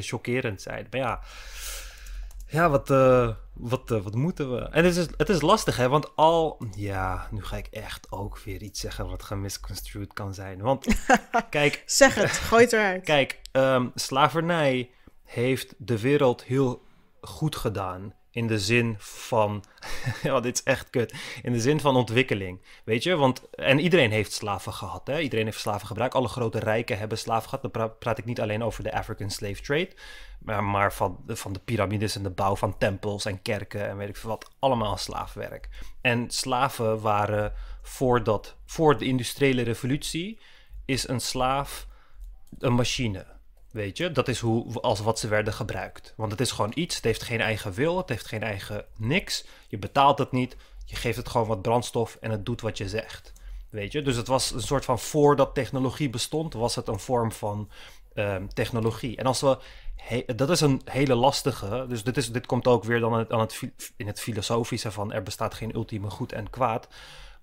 chockerend zijn. Maar ja ja, wat, eh, wat, eh, wat moeten we? En het is, het is lastig, hè? Want al. Ja, nu ga ik echt ook weer iets zeggen wat gemisconstrued kan zijn. Want kijk. zeg het, gooi het eruit. Kijk, ehm, slavernij heeft de wereld heel goed gedaan in de zin van, ja, dit is echt kut, in de zin van ontwikkeling, weet je? Want, en iedereen heeft slaven gehad, hè? iedereen heeft slaven gebruikt, alle grote rijken hebben slaven gehad, dan praat ik niet alleen over de African slave trade, maar, maar van, van de piramides en de bouw van tempels en kerken en weet ik veel wat, allemaal slaafwerk. En slaven waren voordat, voor de industriële revolutie, is een slaaf een machine Weet je, dat is hoe, als wat ze werden gebruikt. Want het is gewoon iets, het heeft geen eigen wil, het heeft geen eigen niks. Je betaalt het niet, je geeft het gewoon wat brandstof en het doet wat je zegt. Weet je, dus het was een soort van voordat technologie bestond, was het een vorm van ehm, technologie. En als we, dat is een hele lastige, dus dit, is, dit komt ook weer dan aan het, in het filosofische van er bestaat geen ultieme goed en kwaad.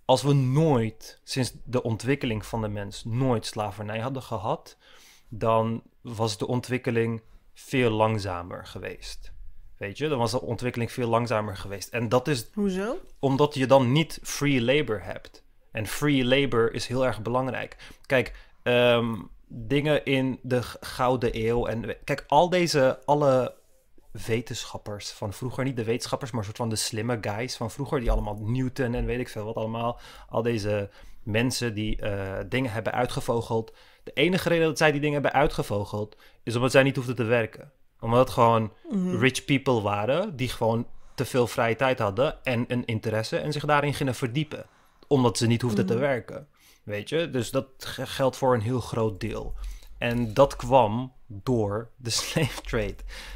Als we nooit, sinds de ontwikkeling van de mens, nooit slavernij hadden gehad, dan was de ontwikkeling veel langzamer geweest. Weet je, dan was de ontwikkeling veel langzamer geweest. En dat is. Hoezo? Omdat je dan niet free labor hebt. En free labor is heel erg belangrijk. Kijk, ehm, dingen in de Gouden Eeuw. En kijk, al deze. Alle wetenschappers van vroeger, niet de wetenschappers, maar een soort van de slimme guys van vroeger, die allemaal Newton en weet ik veel wat allemaal, al deze mensen die eh, dingen hebben uitgevogeld, de enige reden dat zij die dingen hebben uitgevogeld, is omdat zij niet hoefden te werken. Omdat het gewoon mhm. rich people waren die gewoon te veel vrije tijd hadden en een interesse en zich daarin gingen verdiepen. Omdat ze niet hoefden te mhm. werken. Weet je, dus dat geldt voor een heel groot deel. En dat kwam door de slave trade.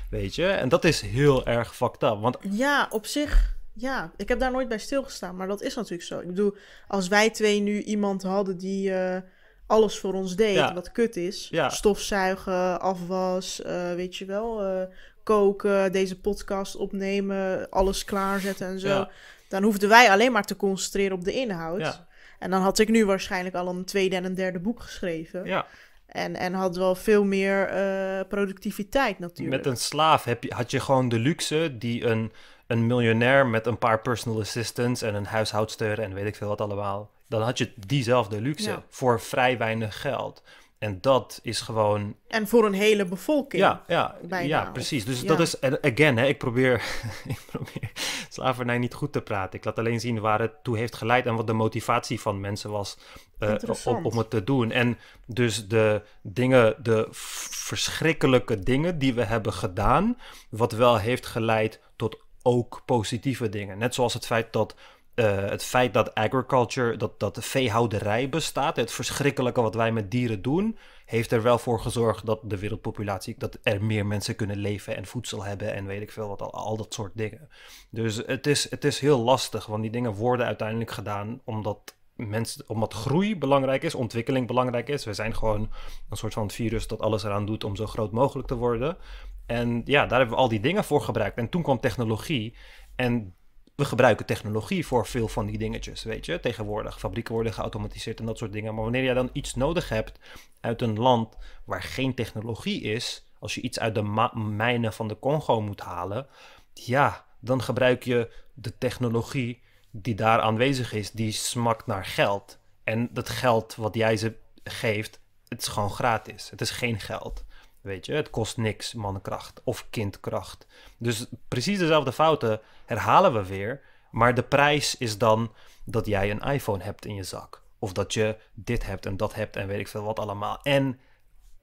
Weet je, en dat is heel erg fucked up. Want... Ja, op zich. Ja, ik heb daar nooit bij stilgestaan, maar dat is natuurlijk zo. Ik bedoel, als wij twee nu iemand hadden die. Eh, alles voor ons deed, wat kut is. Ja. Stofzuigen, afwas, eh, weet je wel, eh, koken, deze podcast opnemen, alles klaarzetten en zo. Dan hoefden wij alleen maar te concentreren op de inhoud. En dan had ik nu waarschijnlijk al een tweede en een derde boek geschreven. En, en had wel veel meer eh, productiviteit natuurlijk. Met een slaaf heb je, had je gewoon de luxe die een, een miljonair met een paar personal assistants en een huishoudster en weet ik veel wat allemaal dan had je diezelfde luxe voor vrij weinig geld. En dat is gewoon. En voor een hele bevolking. Ja, ja, ja precies. Dus dat is, again, hè, ik, probeer, ik probeer slavernij niet goed te praten. Ik laat alleen zien waar het toe heeft geleid en wat de motivatie van mensen was om, eh, om het te doen. En dus de dingen, de verschrikkelijke dingen die we hebben gedaan, wat wel heeft geleid tot ook positieve dingen. Net zoals het feit dat eh, het feit dat agriculture, dat, dat de veehouderij bestaat, het verschrikkelijke wat wij met dieren doen, heeft er wel voor gezorgd dat de wereldpopulatie, dat er meer mensen kunnen leven en voedsel hebben en weet ik veel wat, al, al dat soort dingen. Dus het is, het is heel lastig, want die dingen worden uiteindelijk gedaan omdat mensen, omdat groei belangrijk is, ontwikkeling belangrijk is. We zijn gewoon een soort van virus dat alles eraan doet om zo groot mogelijk te worden. En ja, daar hebben we al die dingen voor gebruikt. En toen kwam technologie. En we gebruiken technologie voor veel van die dingetjes, weet je. Tegenwoordig, fabrieken worden geautomatiseerd en dat soort dingen. Maar wanneer jij dan iets nodig hebt uit een land waar geen technologie is, als je iets uit de mijnen van de Congo moet halen, ja, dan gebruik je de technologie die daar aanwezig is, die smakt naar geld. En dat geld wat jij ze geeft, het is gewoon gratis. Het is geen geld. Weet je, het kost niks mankracht of kindkracht. Dus precies dezelfde fouten herhalen we weer. Maar de prijs is dan dat jij een iPhone hebt in je zak. Of dat je dit hebt en dat hebt en weet ik veel wat allemaal. En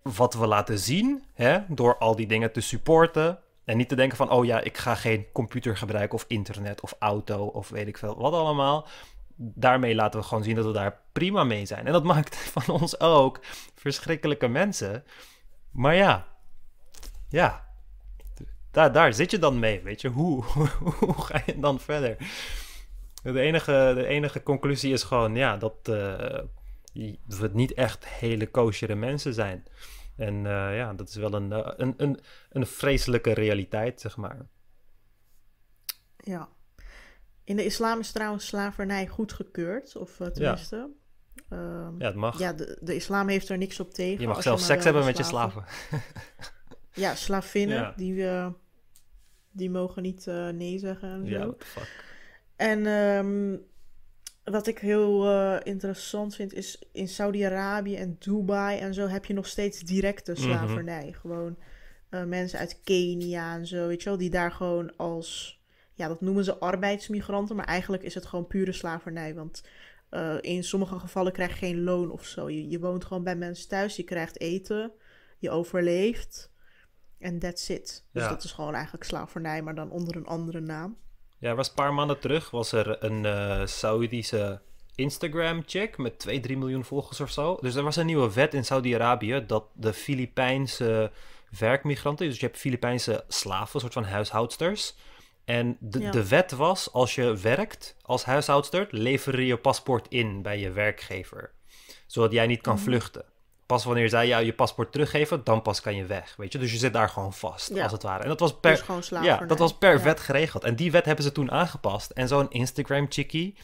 wat we laten zien, hè, door al die dingen te supporten. En niet te denken van, oh ja, ik ga geen computer gebruiken of internet of auto of weet ik veel wat allemaal. Daarmee laten we gewoon zien dat we daar prima mee zijn. En dat maakt van ons ook verschrikkelijke mensen. Maar ja, ja, daar, daar zit je dan mee, weet je. Hoe, hoe ga je dan verder? De enige, de enige conclusie is gewoon, ja, dat uh, we niet echt hele koosjere mensen zijn. En eh, ja, dat is wel een, eh, een, een, een vreselijke realiteit, zeg maar. Ja. In de islam is trouwens slavernij goedgekeurd, of uh, tenminste... Ja Ehm, ja, het mag. Ja, de, de, islam heeft er niks op tegen. Je mag zelfs seks hebben met je slaven. ja, slavinnen, die, eh, die mogen niet eh, nee zeggen en zo. Ja, fuck. En ehm, wat ik heel eh, interessant vind is in Saudi-Arabië en Dubai en zo heb je nog steeds directe mhm. slavernij. Gewoon mensen uit Kenia en zo, weet je wel, die daar gewoon als ja, dat noemen ze arbeidsmigranten, maar eigenlijk is het gewoon pure slavernij. Want eh, in sommige gevallen krijg je geen loon of zo. Je, woont gewoon bij mensen thuis, je krijgt eten, je overleeft. En that's it. Dus dat is gewoon eigenlijk slavernij, maar dan onder een andere naam. Ja, was een paar maanden terug was er een uh, instagram check met 2, 3 miljoen volgers of zo. Dus er was een nieuwe wet in Saudi-Arabië dat de Filipijnse werkmigranten, dus je hebt Filipijnse slaven, een soort van huishoudsters, en de, de wet was, als je werkt als huishoudster, lever je paspoort in bij je werkgever. Zodat jij niet kan mhm. vluchten. Pas wanneer zij jou je paspoort teruggeven, dan pas kan je weg. Weet je? Dus je zit daar gewoon vast, als het ware. En dat was per, dus ja, dat was per wet geregeld. En die wet hebben ze toen aangepast. En zo'n Instagram-chickie,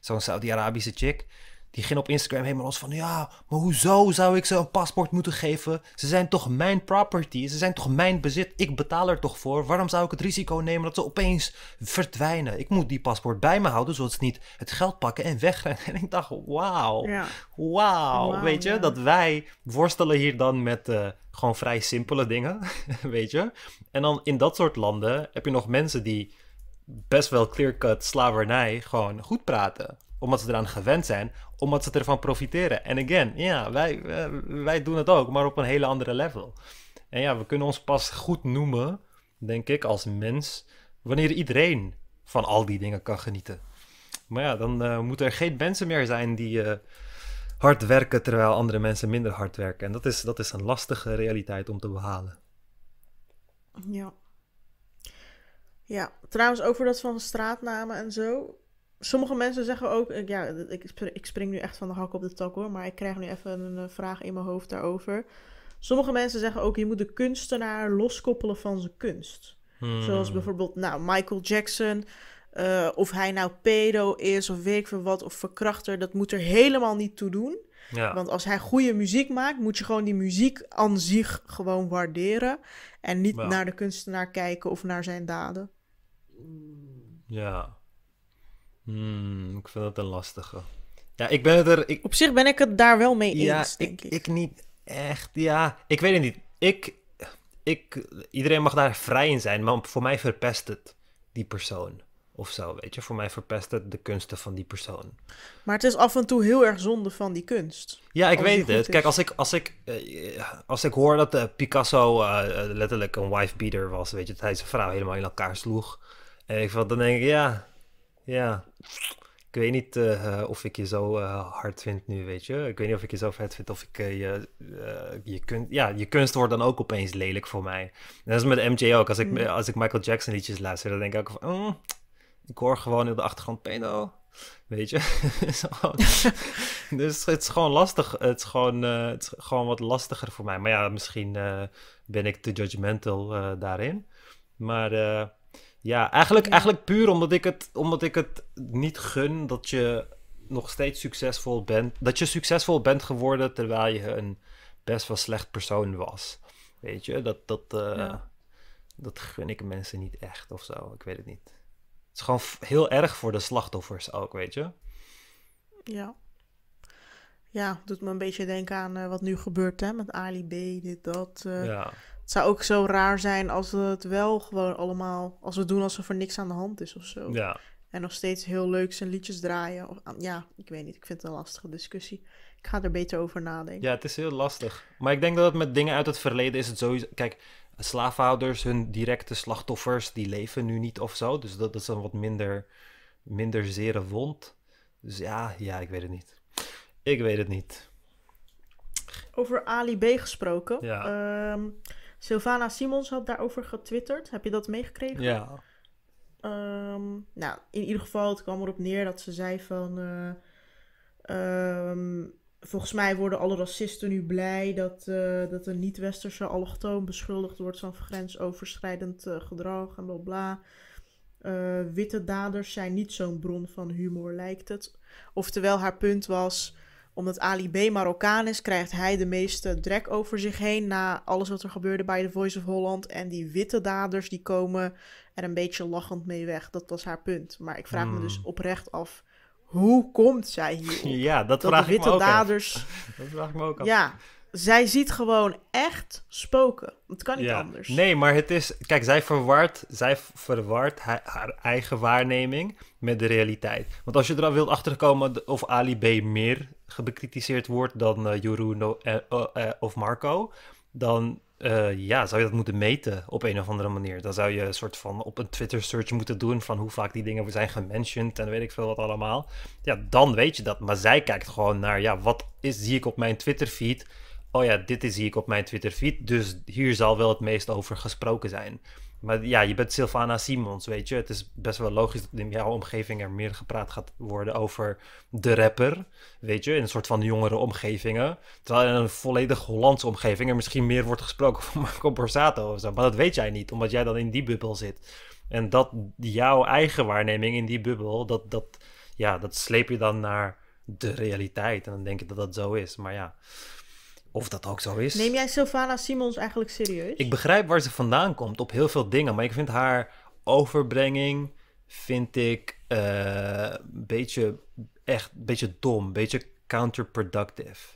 zo'n Saudi-Arabische chick, die ging op Instagram helemaal los van: ja, maar hoezo zou ik ze een paspoort moeten geven? Ze zijn toch mijn property? Ze zijn toch mijn bezit? Ik betaal er toch voor? Waarom zou ik het risico nemen dat ze opeens verdwijnen? Ik moet die paspoort bij me houden, zodat ze niet het geld pakken en wegrennen. En ik dacht: wauw, ja. wauw. Wow, weet je, dat wij worstelen hier dan met eh, gewoon vrij simpele dingen. weet je? En dan in dat soort landen heb je nog mensen die best wel clear-cut slavernij gewoon goed praten omdat ze eraan gewend zijn, omdat ze ervan profiteren. En again, ja, wij, eh, wij doen het ook, maar op een hele andere level. En ja, we kunnen ons pas goed noemen, denk ik, als mens, wanneer iedereen van al die dingen kan genieten. Maar ja, dan uh, moeten er geen mensen meer zijn die eh, hard werken terwijl andere mensen minder hard werken. En dat is, dat is een lastige realiteit om te behalen. Ja. Ja, trouwens over dat van straatnamen en zo sommige mensen zeggen ook, eh, ja, ik, ik spring nu echt van de hak op de tak hoor, maar ik krijg nu even een eh, vraag in mijn hoofd daarover. Sommige mensen zeggen ook, je moet de kunstenaar loskoppelen van zijn kunst. Hmm. Zoals bijvoorbeeld, nou, Michael Jackson, eh, of hij nou pedo is, of weet ik veel wat, of verkrachter, dat moet er helemaal niet toe doen. Want als hij goede muziek maakt, moet je gewoon die muziek aan zich gewoon waarderen. En niet naar de kunstenaar kijken of naar zijn daden. Ja, Hmm, ik vind dat een lastige. Ja, ik ben er... Ik... Op zich ben ik het daar wel mee eens, ik, ik. niet echt, ja. Ik weet het niet. Ik, ik, iedereen mag daar vrij in zijn, maar voor mij verpest het die persoon. Of zo, weet je. Voor mij verpest het de kunsten van die persoon. Maar het is af en toe heel erg zonde van die kunst. Ja, ik weet het. Kijk, als ik, als, ik, eh, als ik hoor dat uh, Picasso eh, letterlijk een wife-beater was, weet je. Dat hij zijn vrouw helemaal in elkaar sloeg. En ik, dan denk ik, ja, ja. Ik weet niet eh, of ik je zo eh, hard vind nu, weet je. Ik weet niet of ik je zo vet vind of ik eh, je, je kunst... Ja, je kunst wordt dan ook opeens lelijk voor mij. dat is met MJ ook. Als ik, mm. als ik Michael Jackson liedjes luister, dan denk ik ook van... Mm, ik hoor gewoon in de achtergrond peno. Weet je? dus het is gewoon lastig. Het is gewoon, het is gewoon wat lastiger voor mij. Maar ja, misschien ben ik te judgmental daarin. Maar ja, eigenlijk, eigenlijk puur omdat ik, het, omdat ik het niet gun dat je nog steeds succesvol bent. Dat je succesvol bent geworden terwijl je een best wel slecht persoon was. Weet je, dat, dat, eh, dat gun ik mensen niet echt of zo. Ik weet het niet. Het is gewoon heel erg voor de slachtoffers ook, weet je. Ja. Ja, doet me een beetje denken aan eh, wat nu gebeurt hè, met Ali B, dit, dat. Eh. ja. Het zou ook zo raar zijn als het wel gewoon allemaal... Als we doen alsof er niks aan de hand is of zo. Ja. En nog steeds heel leuk zijn liedjes draaien. Of, ah, ja, ik weet niet. Ik vind het een lastige discussie. Ik ga er beter over nadenken. Ja, het is heel lastig. Maar ik denk dat het met dingen uit het verleden is het sowieso... Kijk, slaafhouders, hun directe slachtoffers, die leven nu niet of zo. Dus dat, dat is een wat minder, minder zere wond. Dus ja, ja, ik weet het niet. Ik weet het niet. Over Ali B gesproken. Ja. Ehm, Sylvana Simons had daarover getwitterd. Heb je dat meegekregen? Ja. Ehm, nou, in ieder geval, het kwam erop neer dat ze zei van... Eh, ehm, volgens mij worden alle racisten nu blij dat, eh, dat een niet-westerse allochtoon beschuldigd wordt van grensoverschrijdend eh, gedrag en bla bla. witte daders zijn niet zo'n bron van humor, lijkt het. Oftewel, haar punt was omdat Ali B. Marokkaan is, krijgt hij de meeste drek over zich heen na alles wat er gebeurde bij The Voice of Holland. En die witte daders die komen er een beetje lachend mee weg. Dat was haar punt. Maar ik vraag me dus hmm. oprecht af, hoe komt zij hier? Ja, dat, vraagt. vraag ik me ook Dat vraag ik me ook af. Ja, zij ziet gewoon echt spoken. Het kan niet anders. Nee, maar het is. Kijk, zij verwart, zij verwart haar, eigen waarneming met de realiteit. Want als je er al wilt achterkomen of Ali B. meer gebekritiseerd wordt dan uh, no, eh, eh, of Marco, dan ja, zou je dat moeten meten op een of andere manier. Dan zou je een soort van op een Twitter search moeten doen van hoe vaak die dingen zijn gementioned en weet ik veel wat allemaal. Ja, dan weet je dat. Maar zij kijkt gewoon naar, ja, wat is, zie ik op mijn Twitter feed? oh ja, dit zie ik op mijn Twitter feed, dus hier zal wel het meest over gesproken zijn. Maar ja, je bent Silvana Simons, weet je. Het is best wel logisch dat in jouw omgeving er meer gepraat gaat worden over de rapper, weet je. In een soort van jongere omgevingen. Terwijl in een volledig Hollandse omgeving er misschien meer wordt gesproken over Marco Borsato of zo. Maar dat weet jij niet, omdat jij dan in die bubbel zit. En dat jouw eigen waarneming in die bubbel, dat, dat, ja, dat sleep je dan naar de realiteit. En dan denk je dat dat zo is. Maar ja, of dat ook zo is. Neem jij Sylvana Simons eigenlijk serieus? Ik begrijp waar ze vandaan komt op heel veel dingen. Maar ik vind haar overbrenging vind ik uh, beetje echt beetje dom. Beetje counterproductive.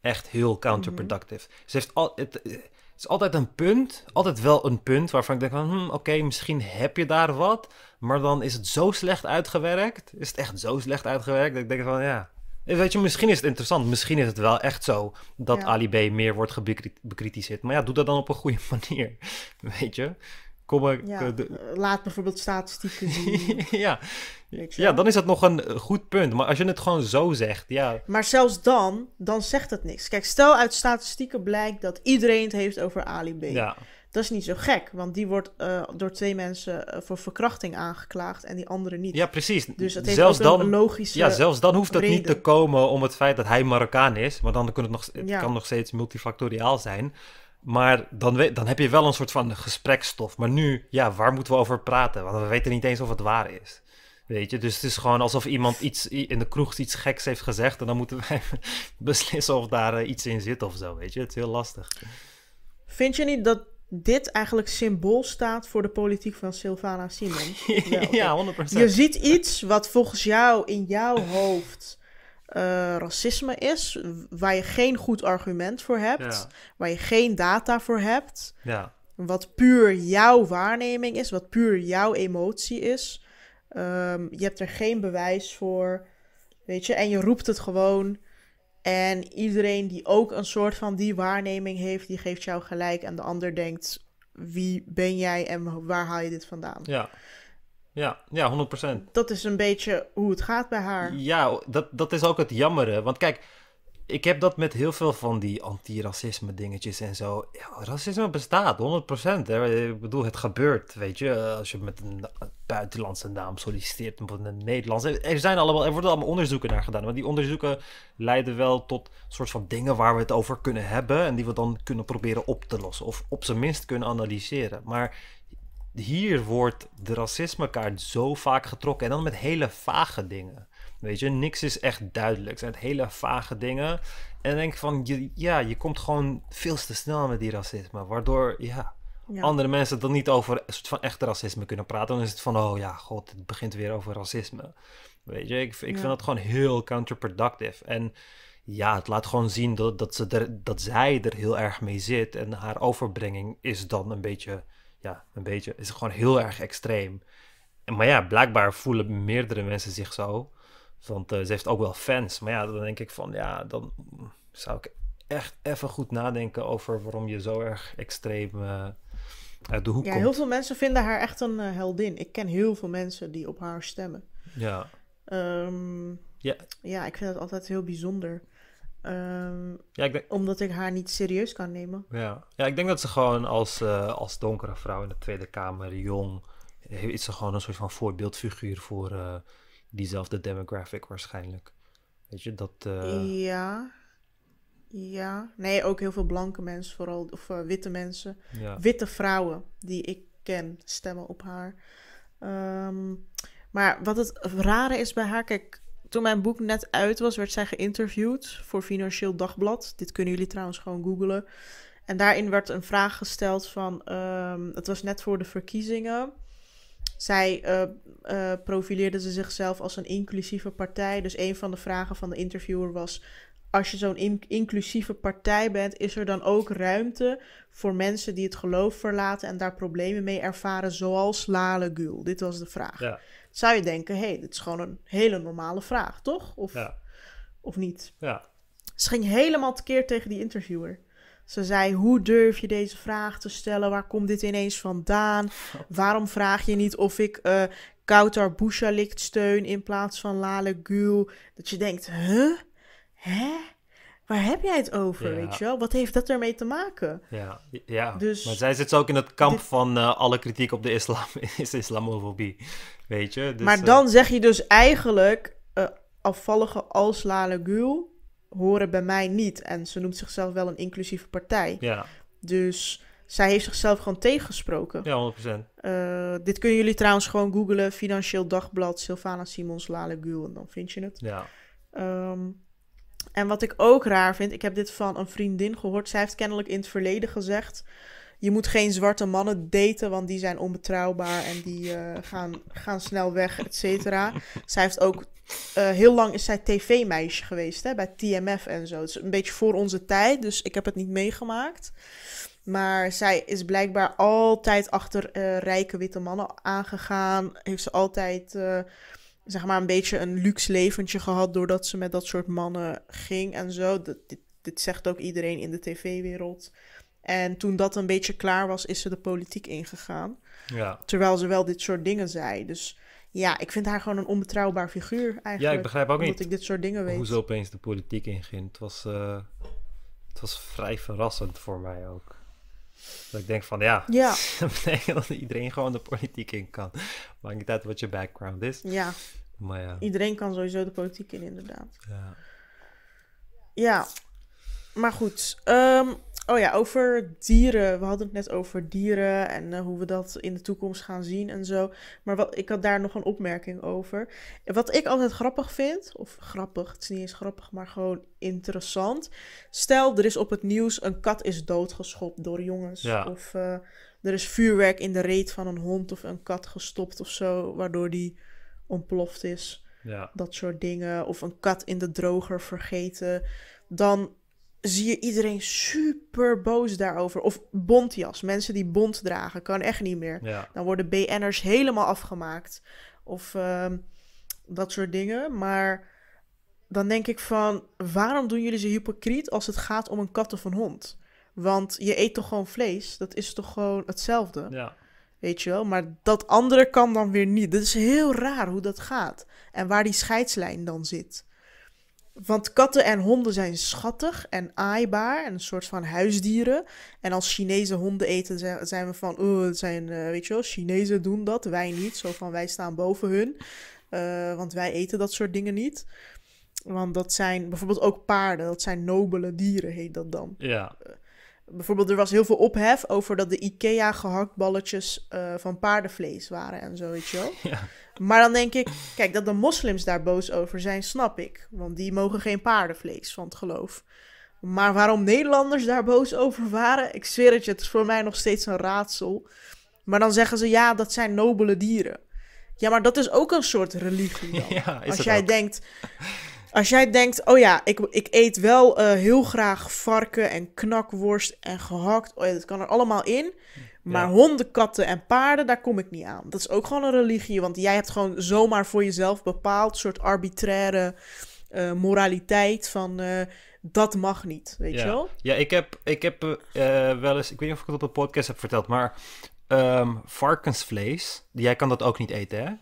Echt heel counterproductive. Mhm. Ze heeft eh, Het, is altijd een punt, altijd wel een punt waarvan ik denk van, hmm, oké, misschien heb je daar wat, maar dan is het zo slecht uitgewerkt, is het echt zo slecht uitgewerkt dat ik denk van, ja, eh, weet je, misschien is het interessant. Misschien is het wel echt zo dat ja. Ali B meer wordt bekritiseerd. Maar ja, doe dat dan op een goede manier. Weet je? Kom maar, ja, eh, eh, Laat bijvoorbeeld statistieken zien. ja. ja, dan is dat nog een goed punt. Maar als je het gewoon zo zegt, ja. Maar zelfs dan, dan zegt het niks. Kijk, stel uit statistieken blijkt dat iedereen het heeft over Ali B. Ja. Dat is niet zo gek, want die wordt eh, door twee mensen eh, voor verkrachting aangeklaagd en die andere niet. Ja, precies. Dus zelfs dan, Ja, zelfs dan hoeft het niet te komen om het feit dat hij Marokkaan is, want dan kan het nog, het kan nog steeds multifactoriaal zijn. Maar dan, dan heb je wel een soort van gesprekstof. Maar nu, ja, waar moeten we over praten? Want we weten niet eens of het waar is. Weet je, dus het is gewoon alsof iemand iets in de kroeg iets geks heeft gezegd. En dan moeten wij beslissen of daar eh, iets in zit of zo. Weet je, het is heel lastig. Vind je niet dat dit eigenlijk symbool staat voor de politiek van Sylvana Simons. ja, 100%. Je ziet iets wat volgens jou in jouw hoofd eh, racisme is, waar je geen goed argument voor hebt, waar je geen data voor hebt, ja. wat puur jouw waarneming is, wat puur jouw emotie is. Ehm, je hebt er geen bewijs voor, weet je, en je roept het gewoon en iedereen die ook een soort van die waarneming heeft, die geeft jou gelijk. En de ander denkt, wie ben jij en waar haal je dit vandaan? Ja, ja, ja 100%. Dat is een beetje hoe het gaat bij haar. Ja, dat, dat is ook het jammere. Want kijk, ik heb dat met heel veel van die anti dingetjes en zo. Ja, racisme bestaat, 100%. Hè? Ik bedoel, het gebeurt, weet je. Als je met een buitenlandse naam solliciteert, met een Nederlandse. Er, zijn allemaal, er worden allemaal onderzoeken naar gedaan. Maar die onderzoeken leiden wel tot soort van dingen waar we het over kunnen hebben. En die we dan kunnen proberen op te lossen. Of op zijn minst kunnen analyseren. Maar hier wordt de racismekaart zo vaak getrokken. En dan met hele vage dingen. Weet je, niks is echt duidelijk. Het zijn hele vage dingen. En denk van, je, ja, je komt gewoon veel te snel met die racisme. Waardoor, ja, andere mensen dan niet over een soort van echt racisme kunnen praten. Dan is het van, oh ja, god, het begint weer over racisme. Weet je, ik, ik vind dat gewoon heel counterproductive. En ja, het laat gewoon zien dat, dat, ze dat zij er heel erg mee zit. En haar overbrenging is dan een beetje, ja, een beetje, is gewoon heel erg extreem. Maar ja, blijkbaar voelen meerdere mensen zich zo. Want eh, ze heeft ook wel fans. Maar ja, dan denk ik van ja, dan zou ik echt even goed nadenken over waarom je zo erg extreem eh, uit de hoek ja, komt. heel veel mensen vinden haar echt een eh, heldin. Ik ken heel veel mensen die op haar stemmen. Ja. Ehm, ja. ja, ik vind dat altijd heel bijzonder. Ehm, ja, ik denk... Omdat ik haar niet serieus kan nemen. Ja, ja ik denk dat ze gewoon als, als donkere vrouw in de Tweede Kamer, jong, is ze gewoon een soort van voorbeeldfiguur voor diezelfde demographic waarschijnlijk. Weet je, dat... Eh, ja, ja. Nee, ook heel veel blanke mensen vooral, of eh, witte mensen. Witte vrouwen die ik ken, stemmen op haar. Ehm, maar wat het rare is bij haar, kijk, toen mijn boek net uit was, werd zij geïnterviewd voor Financieel Dagblad. Dit kunnen jullie trouwens gewoon googlen. En daarin werd een vraag gesteld van, ehm, het was net voor de verkiezingen. Zij uh, profileerde ze zichzelf als een inclusieve partij. Dus een van de vragen van de interviewer was: als je zo'n inclusieve partij bent, is er dan ook ruimte voor mensen die het geloof verlaten en daar problemen mee ervaren, zoals Lale Gül? Dit was de vraag. Zou je denken: hé, hey, dit is gewoon een hele normale vraag, toch? Of, of niet? Ja. Ze ging helemaal tekeer tegen die interviewer. Ze zei: Hoe durf je deze vraag te stellen? Waar komt dit ineens vandaan? Waarom vraag je niet of ik uh, eh, Kautar Bouchalikt steun in plaats van Lale Gül? Dat je denkt: Huh? Hè? Waar heb jij het over? Weet je wel? Wat heeft dat ermee te maken? Ja, ja. Dus maar zij zit ook in het kamp van eh, alle kritiek op de islam is islamofobie. Weet je? Dus, maar dan eh, zeg je dus eigenlijk: afvallige als Lale Gül horen bij mij niet. En ze noemt zichzelf wel een inclusieve partij. Ja. Dus zij heeft zichzelf gewoon tegengesproken. Ja, 100%. Uh, eh, dit kunnen jullie trouwens gewoon googlen. Financieel Dagblad, Sylvana Simons, Lale Gül. En dan vind je het. Ja. Ehm, en wat ik ook raar vind, ik heb dit van een vriendin gehoord. Zij heeft kennelijk in het verleden gezegd je moet geen zwarte mannen daten, want die zijn onbetrouwbaar en die eh, gaan, gaan snel weg, et cetera. Zij heeft ook, eh, heel lang is zij tv-meisje geweest, hè, bij TMF en zo. Het is een beetje voor onze tijd, dus ik heb het niet meegemaakt. Maar zij is blijkbaar altijd achter eh, rijke witte mannen aangegaan. Heeft ze altijd, zeg maar, een beetje een luxe leventje gehad doordat ze met dat soort mannen ging en zo. dit, dit zegt ook iedereen in de tv-wereld. En toen dat een beetje klaar was, is ze de politiek ingegaan. Ja. Terwijl ze wel dit soort dingen zei. Dus ja, ik vind haar gewoon een onbetrouwbaar figuur eigenlijk. Ja, ik begrijp ook niet. Dat ik dit soort dingen weet. Hoe ze opeens de politiek inging. Het was, eh, het was vrij verrassend voor mij ook. Dat ik denk van ja, betekent dat iedereen gewoon de politiek in kan. Maakt niet uit wat je background is. Ja. Maar ja. Iedereen kan sowieso de politiek in, inderdaad. Ja. Ja, maar goed. Ehm, oh ja, over dieren. We hadden het net over dieren en eh, hoe we dat in de toekomst gaan zien en zo. Maar wat, ik had daar nog een opmerking over. Wat ik altijd grappig vind, of grappig, het is niet eens grappig, maar gewoon interessant. Stel, er is op het nieuws een kat is doodgeschopt door jongens. Of eh, er is vuurwerk in de reet van een hond of een kat gestopt of zo, waardoor die ontploft is. Ja. Dat soort dingen. Of een kat in de droger vergeten. Dan zie je iedereen super boos daarover. Of bontjas, mensen die bont dragen, kan echt niet meer. Dan worden BN'ers helemaal afgemaakt. Of ehm, dat soort dingen. Maar dan denk ik van, waarom doen jullie ze hypocriet als het gaat om een kat of een hond? Want je eet toch gewoon vlees? Dat is toch gewoon hetzelfde? Ja. Weet je wel? Maar dat andere kan dan weer niet. Dat is heel raar hoe dat gaat. En waar die scheidslijn dan zit. Want katten en honden zijn schattig en aaibaar en een soort van huisdieren. En als Chinese honden eten, zijn we van, oh, het zijn, eh, weet je wel, Chinezen doen dat, wij niet. Zo van, wij staan boven hun, eh, want wij eten dat soort dingen niet. Want dat zijn bijvoorbeeld ook paarden, dat zijn nobele dieren, heet dat dan. Ja. Eh, Bijvoorbeeld, er was heel veel ophef over dat de IKEA gehaktballetjes uh, van paardenvlees waren en zoiets. Ja. Maar dan denk ik, kijk, dat de moslims daar boos over zijn, snap ik. Want die mogen geen paardenvlees van het geloof. Maar waarom Nederlanders daar boos over waren, ik zweer het je, het is voor mij nog steeds een raadsel. Maar dan zeggen ze, ja, dat zijn nobele dieren. Ja, maar dat is ook een soort religie dan. Als jij denkt, als jij denkt, oh ja, ik, ik eet wel eh, heel graag varken en knakworst en gehakt. Oh ja, dat kan er allemaal in. Maar honden, katten en paarden, daar kom ik niet aan. Dat is ook gewoon een religie. Want jij hebt gewoon zomaar voor jezelf bepaald soort arbitraire eh, moraliteit van... Eh, dat mag niet, weet ja. je wel? Ja, ik heb, ik heb wel eens... Ik weet niet of ik het op de podcast heb verteld, maar... Um, varkensvlees, jij kan dat ook niet eten, hè?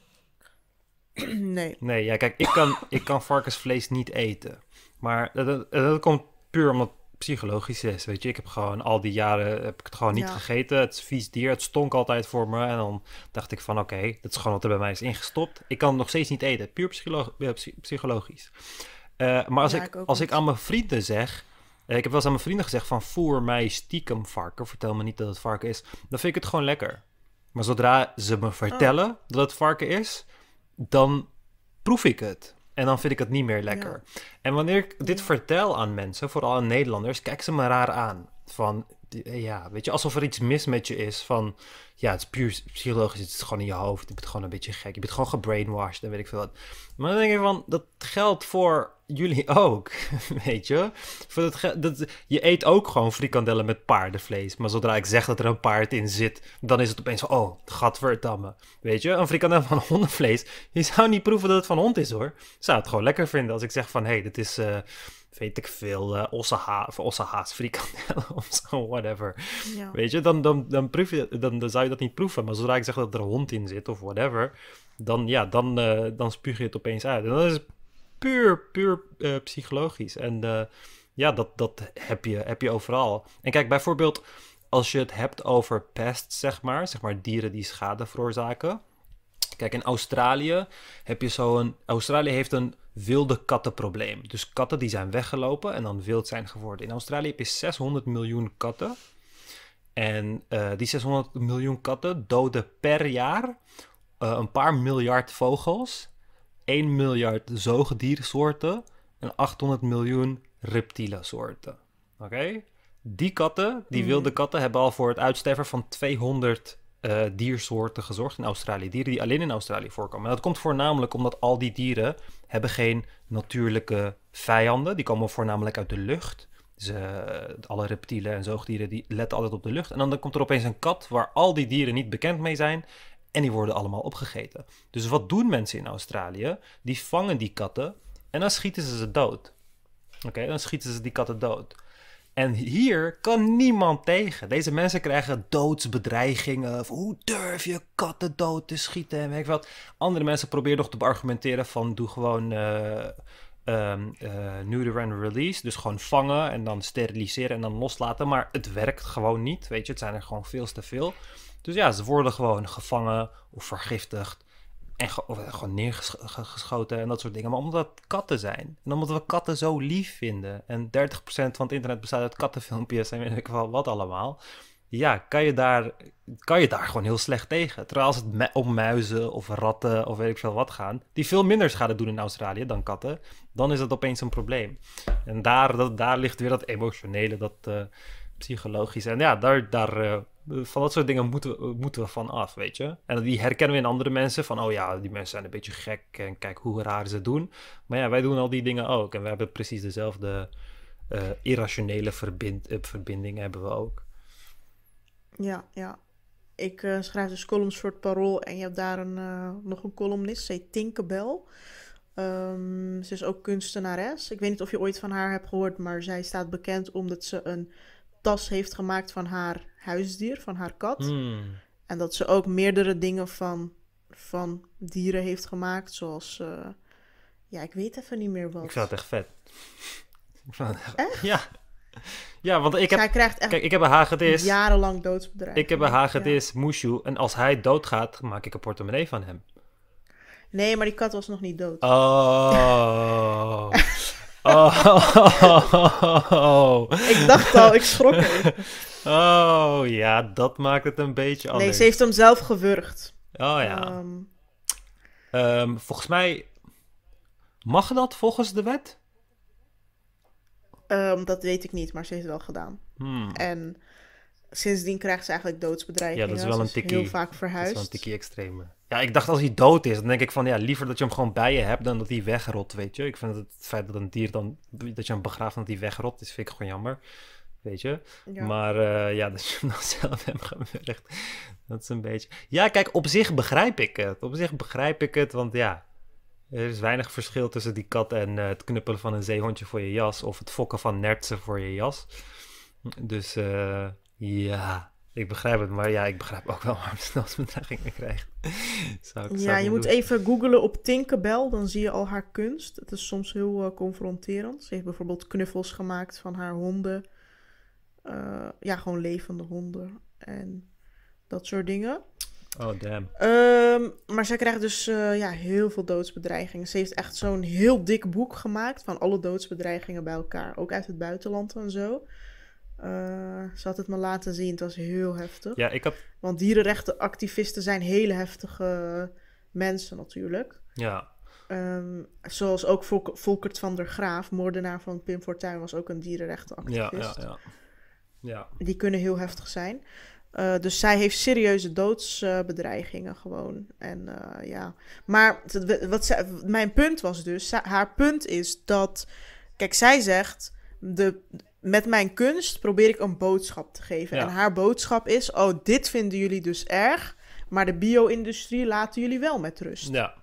Nee. Nee, ja, kijk, ik kan, ik kan varkensvlees niet eten. Maar dat, dat, komt puur omdat het psychologisch is, weet je. Ik heb gewoon al die jaren heb ik het gewoon niet gegeten. Het is vies dier, het stonk altijd voor me. En dan dacht ik van, oké, dat is gewoon wat er bij mij is ingestopt. Ik kan het nog steeds niet eten, puur eh, psychologisch. Eh, maar als, ik, als ik aan mijn vrienden zeg... Eh, ik heb wel eens aan mijn vrienden gezegd van... voer mij stiekem varken, vertel me niet dat het varken is. Dan vind ik het gewoon lekker. Maar zodra ze me oh. vertellen dat het varken is dan proef ik het. En dan vind ik het niet meer lekker. En wanneer ik dit vertel aan mensen, vooral aan Nederlanders, kijken ze me raar aan. Van, eh, ja, weet je, alsof er iets mis met je is. Van, ja, het is puur psychologisch, het is gewoon in je hoofd. Je bent gewoon een beetje gek. Je bent gewoon gebrainwashed en weet ik veel wat. Maar dan denk ik van, dat geldt voor jullie ook, weet je. Voor dat, dat, je eet ook gewoon frikandellen met paardenvlees. Maar zodra ik zeg dat er een paard in zit, dan is het opeens van, oh, gadverdamme. Weet je, een frikandel van hondenvlees. Je zou niet proeven dat het van hond is, hoor. zou het gewoon lekker vinden als ik zeg van, hé, hey, dit is... Eh, weet ik veel, uh, eh, osseha of zo, whatever. Weet je, dan, dan, dan, proef je dan, zou je dat niet proeven. Maar zodra ik zeg dat er een hond in zit of whatever, dan, ja, dan, eh, dan spuug je het opeens uit. En dat is puur, puur eh, psychologisch. En ja, dat, dat heb, je, heb je overal. En kijk, bijvoorbeeld als je het hebt over pest, zeg maar, zeg maar dieren die schade veroorzaken. Kijk, in Australië heb je zo'n. Australië heeft een wilde kattenprobleem. Dus katten die zijn weggelopen en dan wild zijn geworden. In Australië heb je 600 miljoen katten. En eh, die 600 miljoen katten doden per jaar eh, een paar miljard vogels, 1 miljard zoogdiersoorten en 800 miljoen reptielensoorten. Oké? Die katten, die mm. wilde katten, hebben al voor het uitsterven van 200 uh, diersoorten gezorgd in Australië. Dieren die alleen in Australië voorkomen. En dat komt voornamelijk omdat al die dieren hebben geen natuurlijke vijanden. Die komen voornamelijk uit de lucht. Ze, dus, eh, alle reptielen en zoogdieren die letten altijd op de lucht. En dan komt er opeens een kat waar al die dieren niet bekend mee zijn. En die worden allemaal opgegeten. Dus wat doen mensen in Australië? Die vangen die katten en dan schieten ze ze dood. Oké, dan schieten ze die katten dood. En hier kan niemand tegen. Deze mensen krijgen doodsbedreigingen. Of hoe durf je katten dood te schieten? En weet ik wat. Andere mensen proberen nog te argumenteren van doe gewoon uh, de uh, neuter release. Dus gewoon vangen en dan steriliseren en dan loslaten. Maar het werkt gewoon niet. Weet je, het zijn er gewoon veel te veel. Dus ja, ze worden gewoon gevangen of vergiftigd en eh, gewoon neergeschoten en dat soort dingen. Maar omdat katten zijn. En omdat we katten zo lief vinden. En 30% van het internet bestaat uit kattenfilmpjes en weet ik wel wat allemaal. Ja, kan je, daar, kan je daar gewoon heel slecht tegen. Terwijl als het om muizen of ratten of weet ik veel wat gaan. Die veel minder schade doen in Australië dan katten. Dan is dat opeens een probleem. En daar, dat, daar ligt weer dat emotionele, dat eh, psychologische. En ja, daar, daar eh, eh, van dat soort dingen moeten we, moeten van af, weet je. En die herkennen we in andere mensen van, oh ja, die mensen zijn een beetje gek en kijk hoe raar ze doen. Maar ja, wij doen al die dingen ook en we hebben precies dezelfde eh, irrationele eh, verbindingen. verbinding hebben we ook. Ja, ja. Ik schrijf dus columns voor het Parool en je hebt daar een, nog een columnist, ze heet Tinkerbell. Ehm, ze is ook kunstenares. Ik weet niet of je ooit van haar hebt gehoord, maar zij staat bekend omdat ze een tas heeft gemaakt van haar huisdier, van haar kat. Hmm. En dat ze ook meerdere dingen van, van dieren heeft gemaakt, zoals... Eh, ja, ik weet even niet meer wat. Ik vind het echt vet. Ik Ja. Ja, want ik heb, Zij krijgt echt kijk, ik heb een hagedis. Jarenlang doodsbedrijf. Ik heb een hagedis, ja. Mushu. En als hij doodgaat, maak ik een portemonnee van hem. Nee, maar die kat was nog niet dood. Oh. Oh. ik dacht al, ik schrok Oh ja, dat maakt het een beetje anders. Nee, ze heeft hem zelf gewurgd. Oh ja. Ehm, ehm, volgens mij mag dat volgens de wet? Ehm, dat weet ik niet, maar ze heeft het wel gedaan. Hmm. En sindsdien krijgt ze eigenlijk doodsbedreigingen. Ja, dat is wel een tikkie. Heel vaak verhuisd. Dat is wel een tikkie extremer. Ja, ik dacht als hij dood is, dan denk ik van ja, liever dat je hem gewoon bij je hebt dan dat hij wegrot, weet je. Ik vind het, het feit dat een dier dan, dat je hem begraaft dat hij wegrot, is vind ik gewoon jammer, weet je. Maar eh, ja, dat je hem zelf hebt gewerkt. dat is een beetje... Ja, kijk, op zich begrijp ik het. Op zich begrijp ik het, want ja, er is weinig verschil tussen die kat en eh, het knuppelen van een zeehondje voor je jas of het fokken van nertsen voor je jas. Dus eh, ja, ik begrijp het, maar ja, ik begrijp ook wel waarom ze dat krijgen. krijgt. ja, je moet even googlen op Tinkerbell, dan zie je al haar kunst. Het is soms heel eh, confronterend. Ze heeft bijvoorbeeld knuffels gemaakt van haar honden. Eh, ja, gewoon levende honden en dat soort dingen. Oh, damn. Ehm, maar zij krijgt dus eh, ja, heel veel doodsbedreigingen. Ze heeft echt zo'n heel dik boek gemaakt van alle doodsbedreigingen bij elkaar. Ook uit het buitenland en zo. Eh, ze had het me laten zien. Het was heel heftig. Ja, ik had... Want dierenrechtenactivisten zijn hele heftige mensen natuurlijk. Ja. Ehm, zoals ook Volkert van der Graaf, moordenaar van Pim Fortuyn, was ook een dierenrechtenactivist. Ja, ja, ja. ja. Die kunnen heel heftig zijn. Eh, dus zij heeft serieuze doodsbedreigingen gewoon. En eh, ja. Maar wat mijn punt was dus, haar punt is dat. Kijk, zij zegt. De, met mijn kunst probeer ik een boodschap te geven. En haar boodschap is: oh, dit vinden jullie dus erg, maar de bio-industrie laten jullie wel met rust. Ja.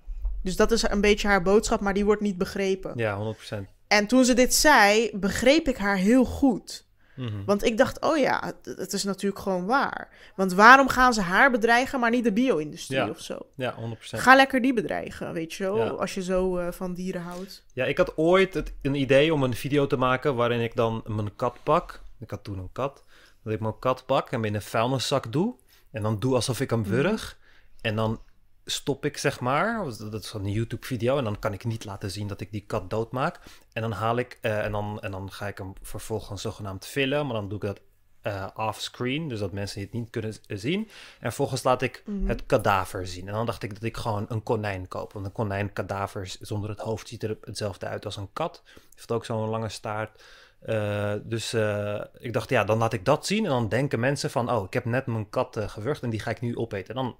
Dus dat is een beetje haar boodschap, maar die wordt niet begrepen. Ja, 100%. En toen ze dit zei, begreep ik haar heel goed. Mhm. Want ik dacht, oh ja, het, is natuurlijk gewoon waar. Want waarom gaan ze haar bedreigen, maar niet de bio-industrie ja. of zo? Ja, 100%. Ga lekker die bedreigen, weet je wel, als je zo eh, van dieren houdt. Ja, ik had ooit het, een idee om een video te maken waarin ik dan mijn kat pak. Ik had toen een kat. Dat ik mijn kat pak en in een vuilniszak doe. En dan doe alsof ik hem mhm. wurg. En dan stop ik, zeg maar. Dat is van een YouTube-video. En dan kan ik niet laten zien dat ik die kat doodmaak. En dan haal ik eh, en, dan, en dan ga ik hem vervolgens zogenaamd filmen. Maar dan doe ik dat uh, eh, off dus dat mensen het niet kunnen zien. En vervolgens laat ik mhm. het kadaver zien. En dan dacht ik dat ik gewoon een konijn koop. Want een konijn kadaver zonder het hoofd ziet er hetzelfde uit als een kat. Heeft ook zo'n lange staart. Eh, dus eh, ik dacht, ja, dan laat ik dat zien. En dan denken mensen van, oh, ik heb net mijn kat uh, gewurgd en die ga ik nu opeten. En dan,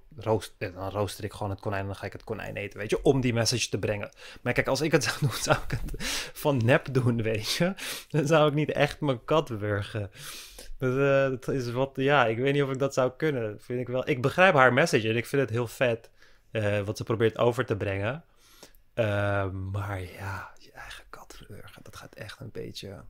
dan rooster ik gewoon het konijn en dan ga ik het konijn eten, weet je. Om die message te brengen. Maar kijk, als ik het zou doen, zou ik het van nep doen, weet je. Dan zou ik niet echt mijn kat wurgen. Dus, dat is wat, ja, ik weet niet of ik dat zou kunnen. vind ik wel. Ik begrijp haar message en ik vind het heel vet wat ze probeert over te brengen. maar ja, je eigen kat wurgen, dat gaat echt een beetje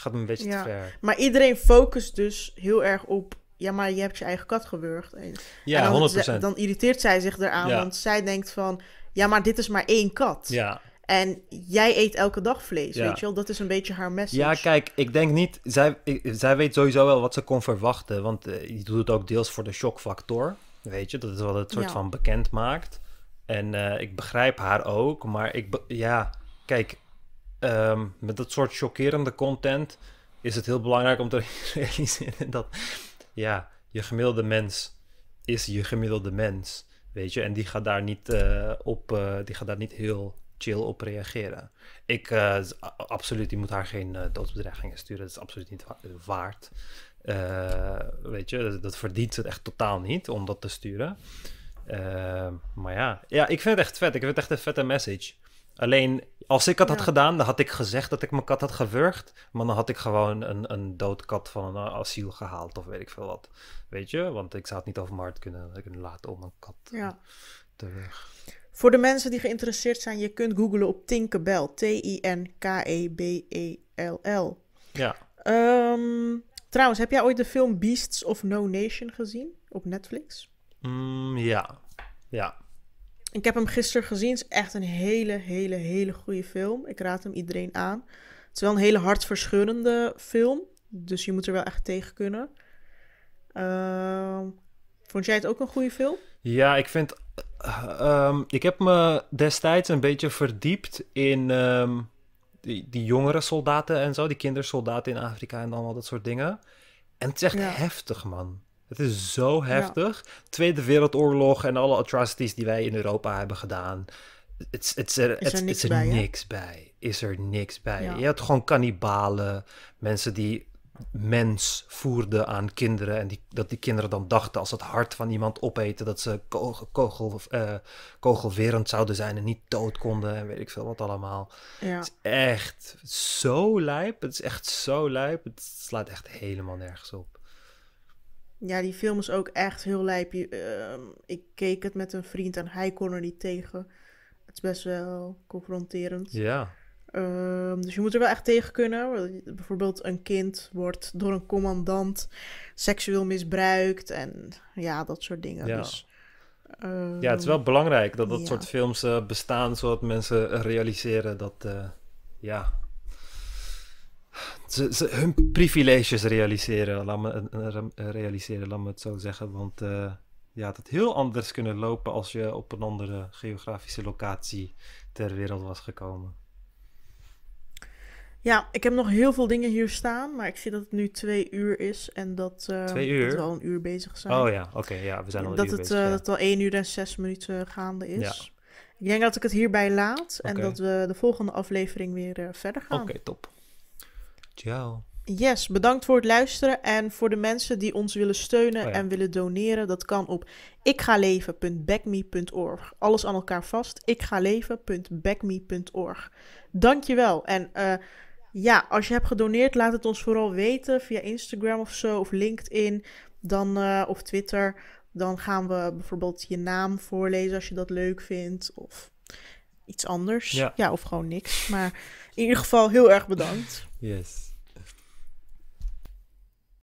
gaat een beetje te ver. Maar iedereen focust dus heel erg op... Ja, maar je hebt je eigen kat gewurgd. ja, dan, 100%. dan irriteert zij zich eraan. Want zij denkt van... Ja, maar dit is maar één kat. Ja. En jij eet elke dag vlees, weet je wel? Dat is een beetje haar message. Ja, kijk, ik denk niet... Zij, zij weet sowieso wel wat ze kon verwachten. Want uh, je doet het ook deels voor de shockfactor. Weet je, dat is wat het soort van bekend maakt. En eh, ik begrijp haar ook. Maar ik... Ja, kijk, Ehm, met dat soort chockerende content is het heel belangrijk om te realiseren dat ja, je gemiddelde mens is je gemiddelde mens. Weet je, en die gaat daar niet eh, op, eh, die gaat daar niet heel chill op reageren. Ik, eh, absoluut, die moet haar geen doodsbedreigingen sturen. Dat is absoluut niet waard. weet je, dat, dat, verdient het echt totaal niet om dat te sturen. maar ja. ja, ik vind het echt vet. Ik vind het echt een vette message. Alleen, als ik dat had gedaan, dan had ik gezegd dat ik mijn kat had gewurgd. Maar dan had ik gewoon een, een kat van een eh, asiel gehaald of weet ik veel wat. Weet je? Want ik zou het niet over mijn kunnen, kunnen laten om een kat eh, ja. te weg. Voor de mensen die geïnteresseerd zijn, je kunt googlen op Tinkerbell. T-I-N-K-E-B-E-L-L. Ja. Ehm, trouwens, heb jij ooit de film Beasts of No Nation gezien op Netflix? Mm, ja. Ja. Ik heb hem gisteren gezien. Het is echt een hele, hele, hele goede film. Ik raad hem iedereen aan. Het is wel een hele hartverscheurende film. Dus je moet er wel echt tegen kunnen. Ehm, vond jij het ook een goede film? Ja, ik vind. Eh, ehm, ik heb me destijds een beetje verdiept in. Ehm, die, die, jongere soldaten en zo, die kindersoldaten in Afrika en allemaal dat soort dingen. En het is echt heftig, man. Het is zo heftig. Tweede Wereldoorlog en alle atrocities die wij in Europa hebben gedaan. Het is er, niks, bij, niks bij, Is er niks bij. Je had gewoon kannibalen, mensen die mens voerden aan kinderen. En die, dat die kinderen dan dachten als het hart van iemand opeten, dat ze kogel, eh, kogelwerend zouden zijn en niet dood konden en weet ik veel wat allemaal. Het is echt zo lijp. Het is echt zo lijp. Het slaat echt helemaal nergens op. Ja, die film is ook echt heel lijp. Ehm, ik keek het met een vriend en hij kon er niet tegen. Het is best wel confronterend. Ja. Ehm, dus je moet er wel echt tegen kunnen. Bijvoorbeeld een kind wordt door een commandant seksueel misbruikt en ja, dat soort dingen. Ja. Dus, ehm, ja, het is wel belangrijk dat dat soort films eh, bestaan, zodat mensen realiseren dat eh, ja, ze, ze, hun privileges realiseren laat, me, eh, eh, eh, realiseren, laat me het zo zeggen. Want uh, ja, het had heel anders kunnen lopen als je op een andere geografische locatie ter wereld was gekomen. Ja, ik heb nog heel veel dingen hier staan, maar ik zie dat het nu twee uur is en dat, uh, we al een uur bezig zijn. Oh ja, oké, ja, we zijn al dat het, Dat al één uur en zes minuten gaande is. Ik denk dat ik het hierbij laat en dat we de volgende aflevering weer verder gaan. Oké, top. Ciao. Yes, bedankt voor het luisteren. En voor de mensen die ons willen steunen oh en willen doneren, dat kan op ikgaleven.backme.org. Alles aan elkaar vast. je Dankjewel. En eh, ja, als je hebt gedoneerd, laat het ons vooral weten via Instagram of zo, of LinkedIn dan, eh, of Twitter. Dan gaan we bijvoorbeeld je naam voorlezen als je dat leuk vindt. Of iets anders. Ja, ja of gewoon niks. Maar in ieder geval heel erg bedankt. Yes.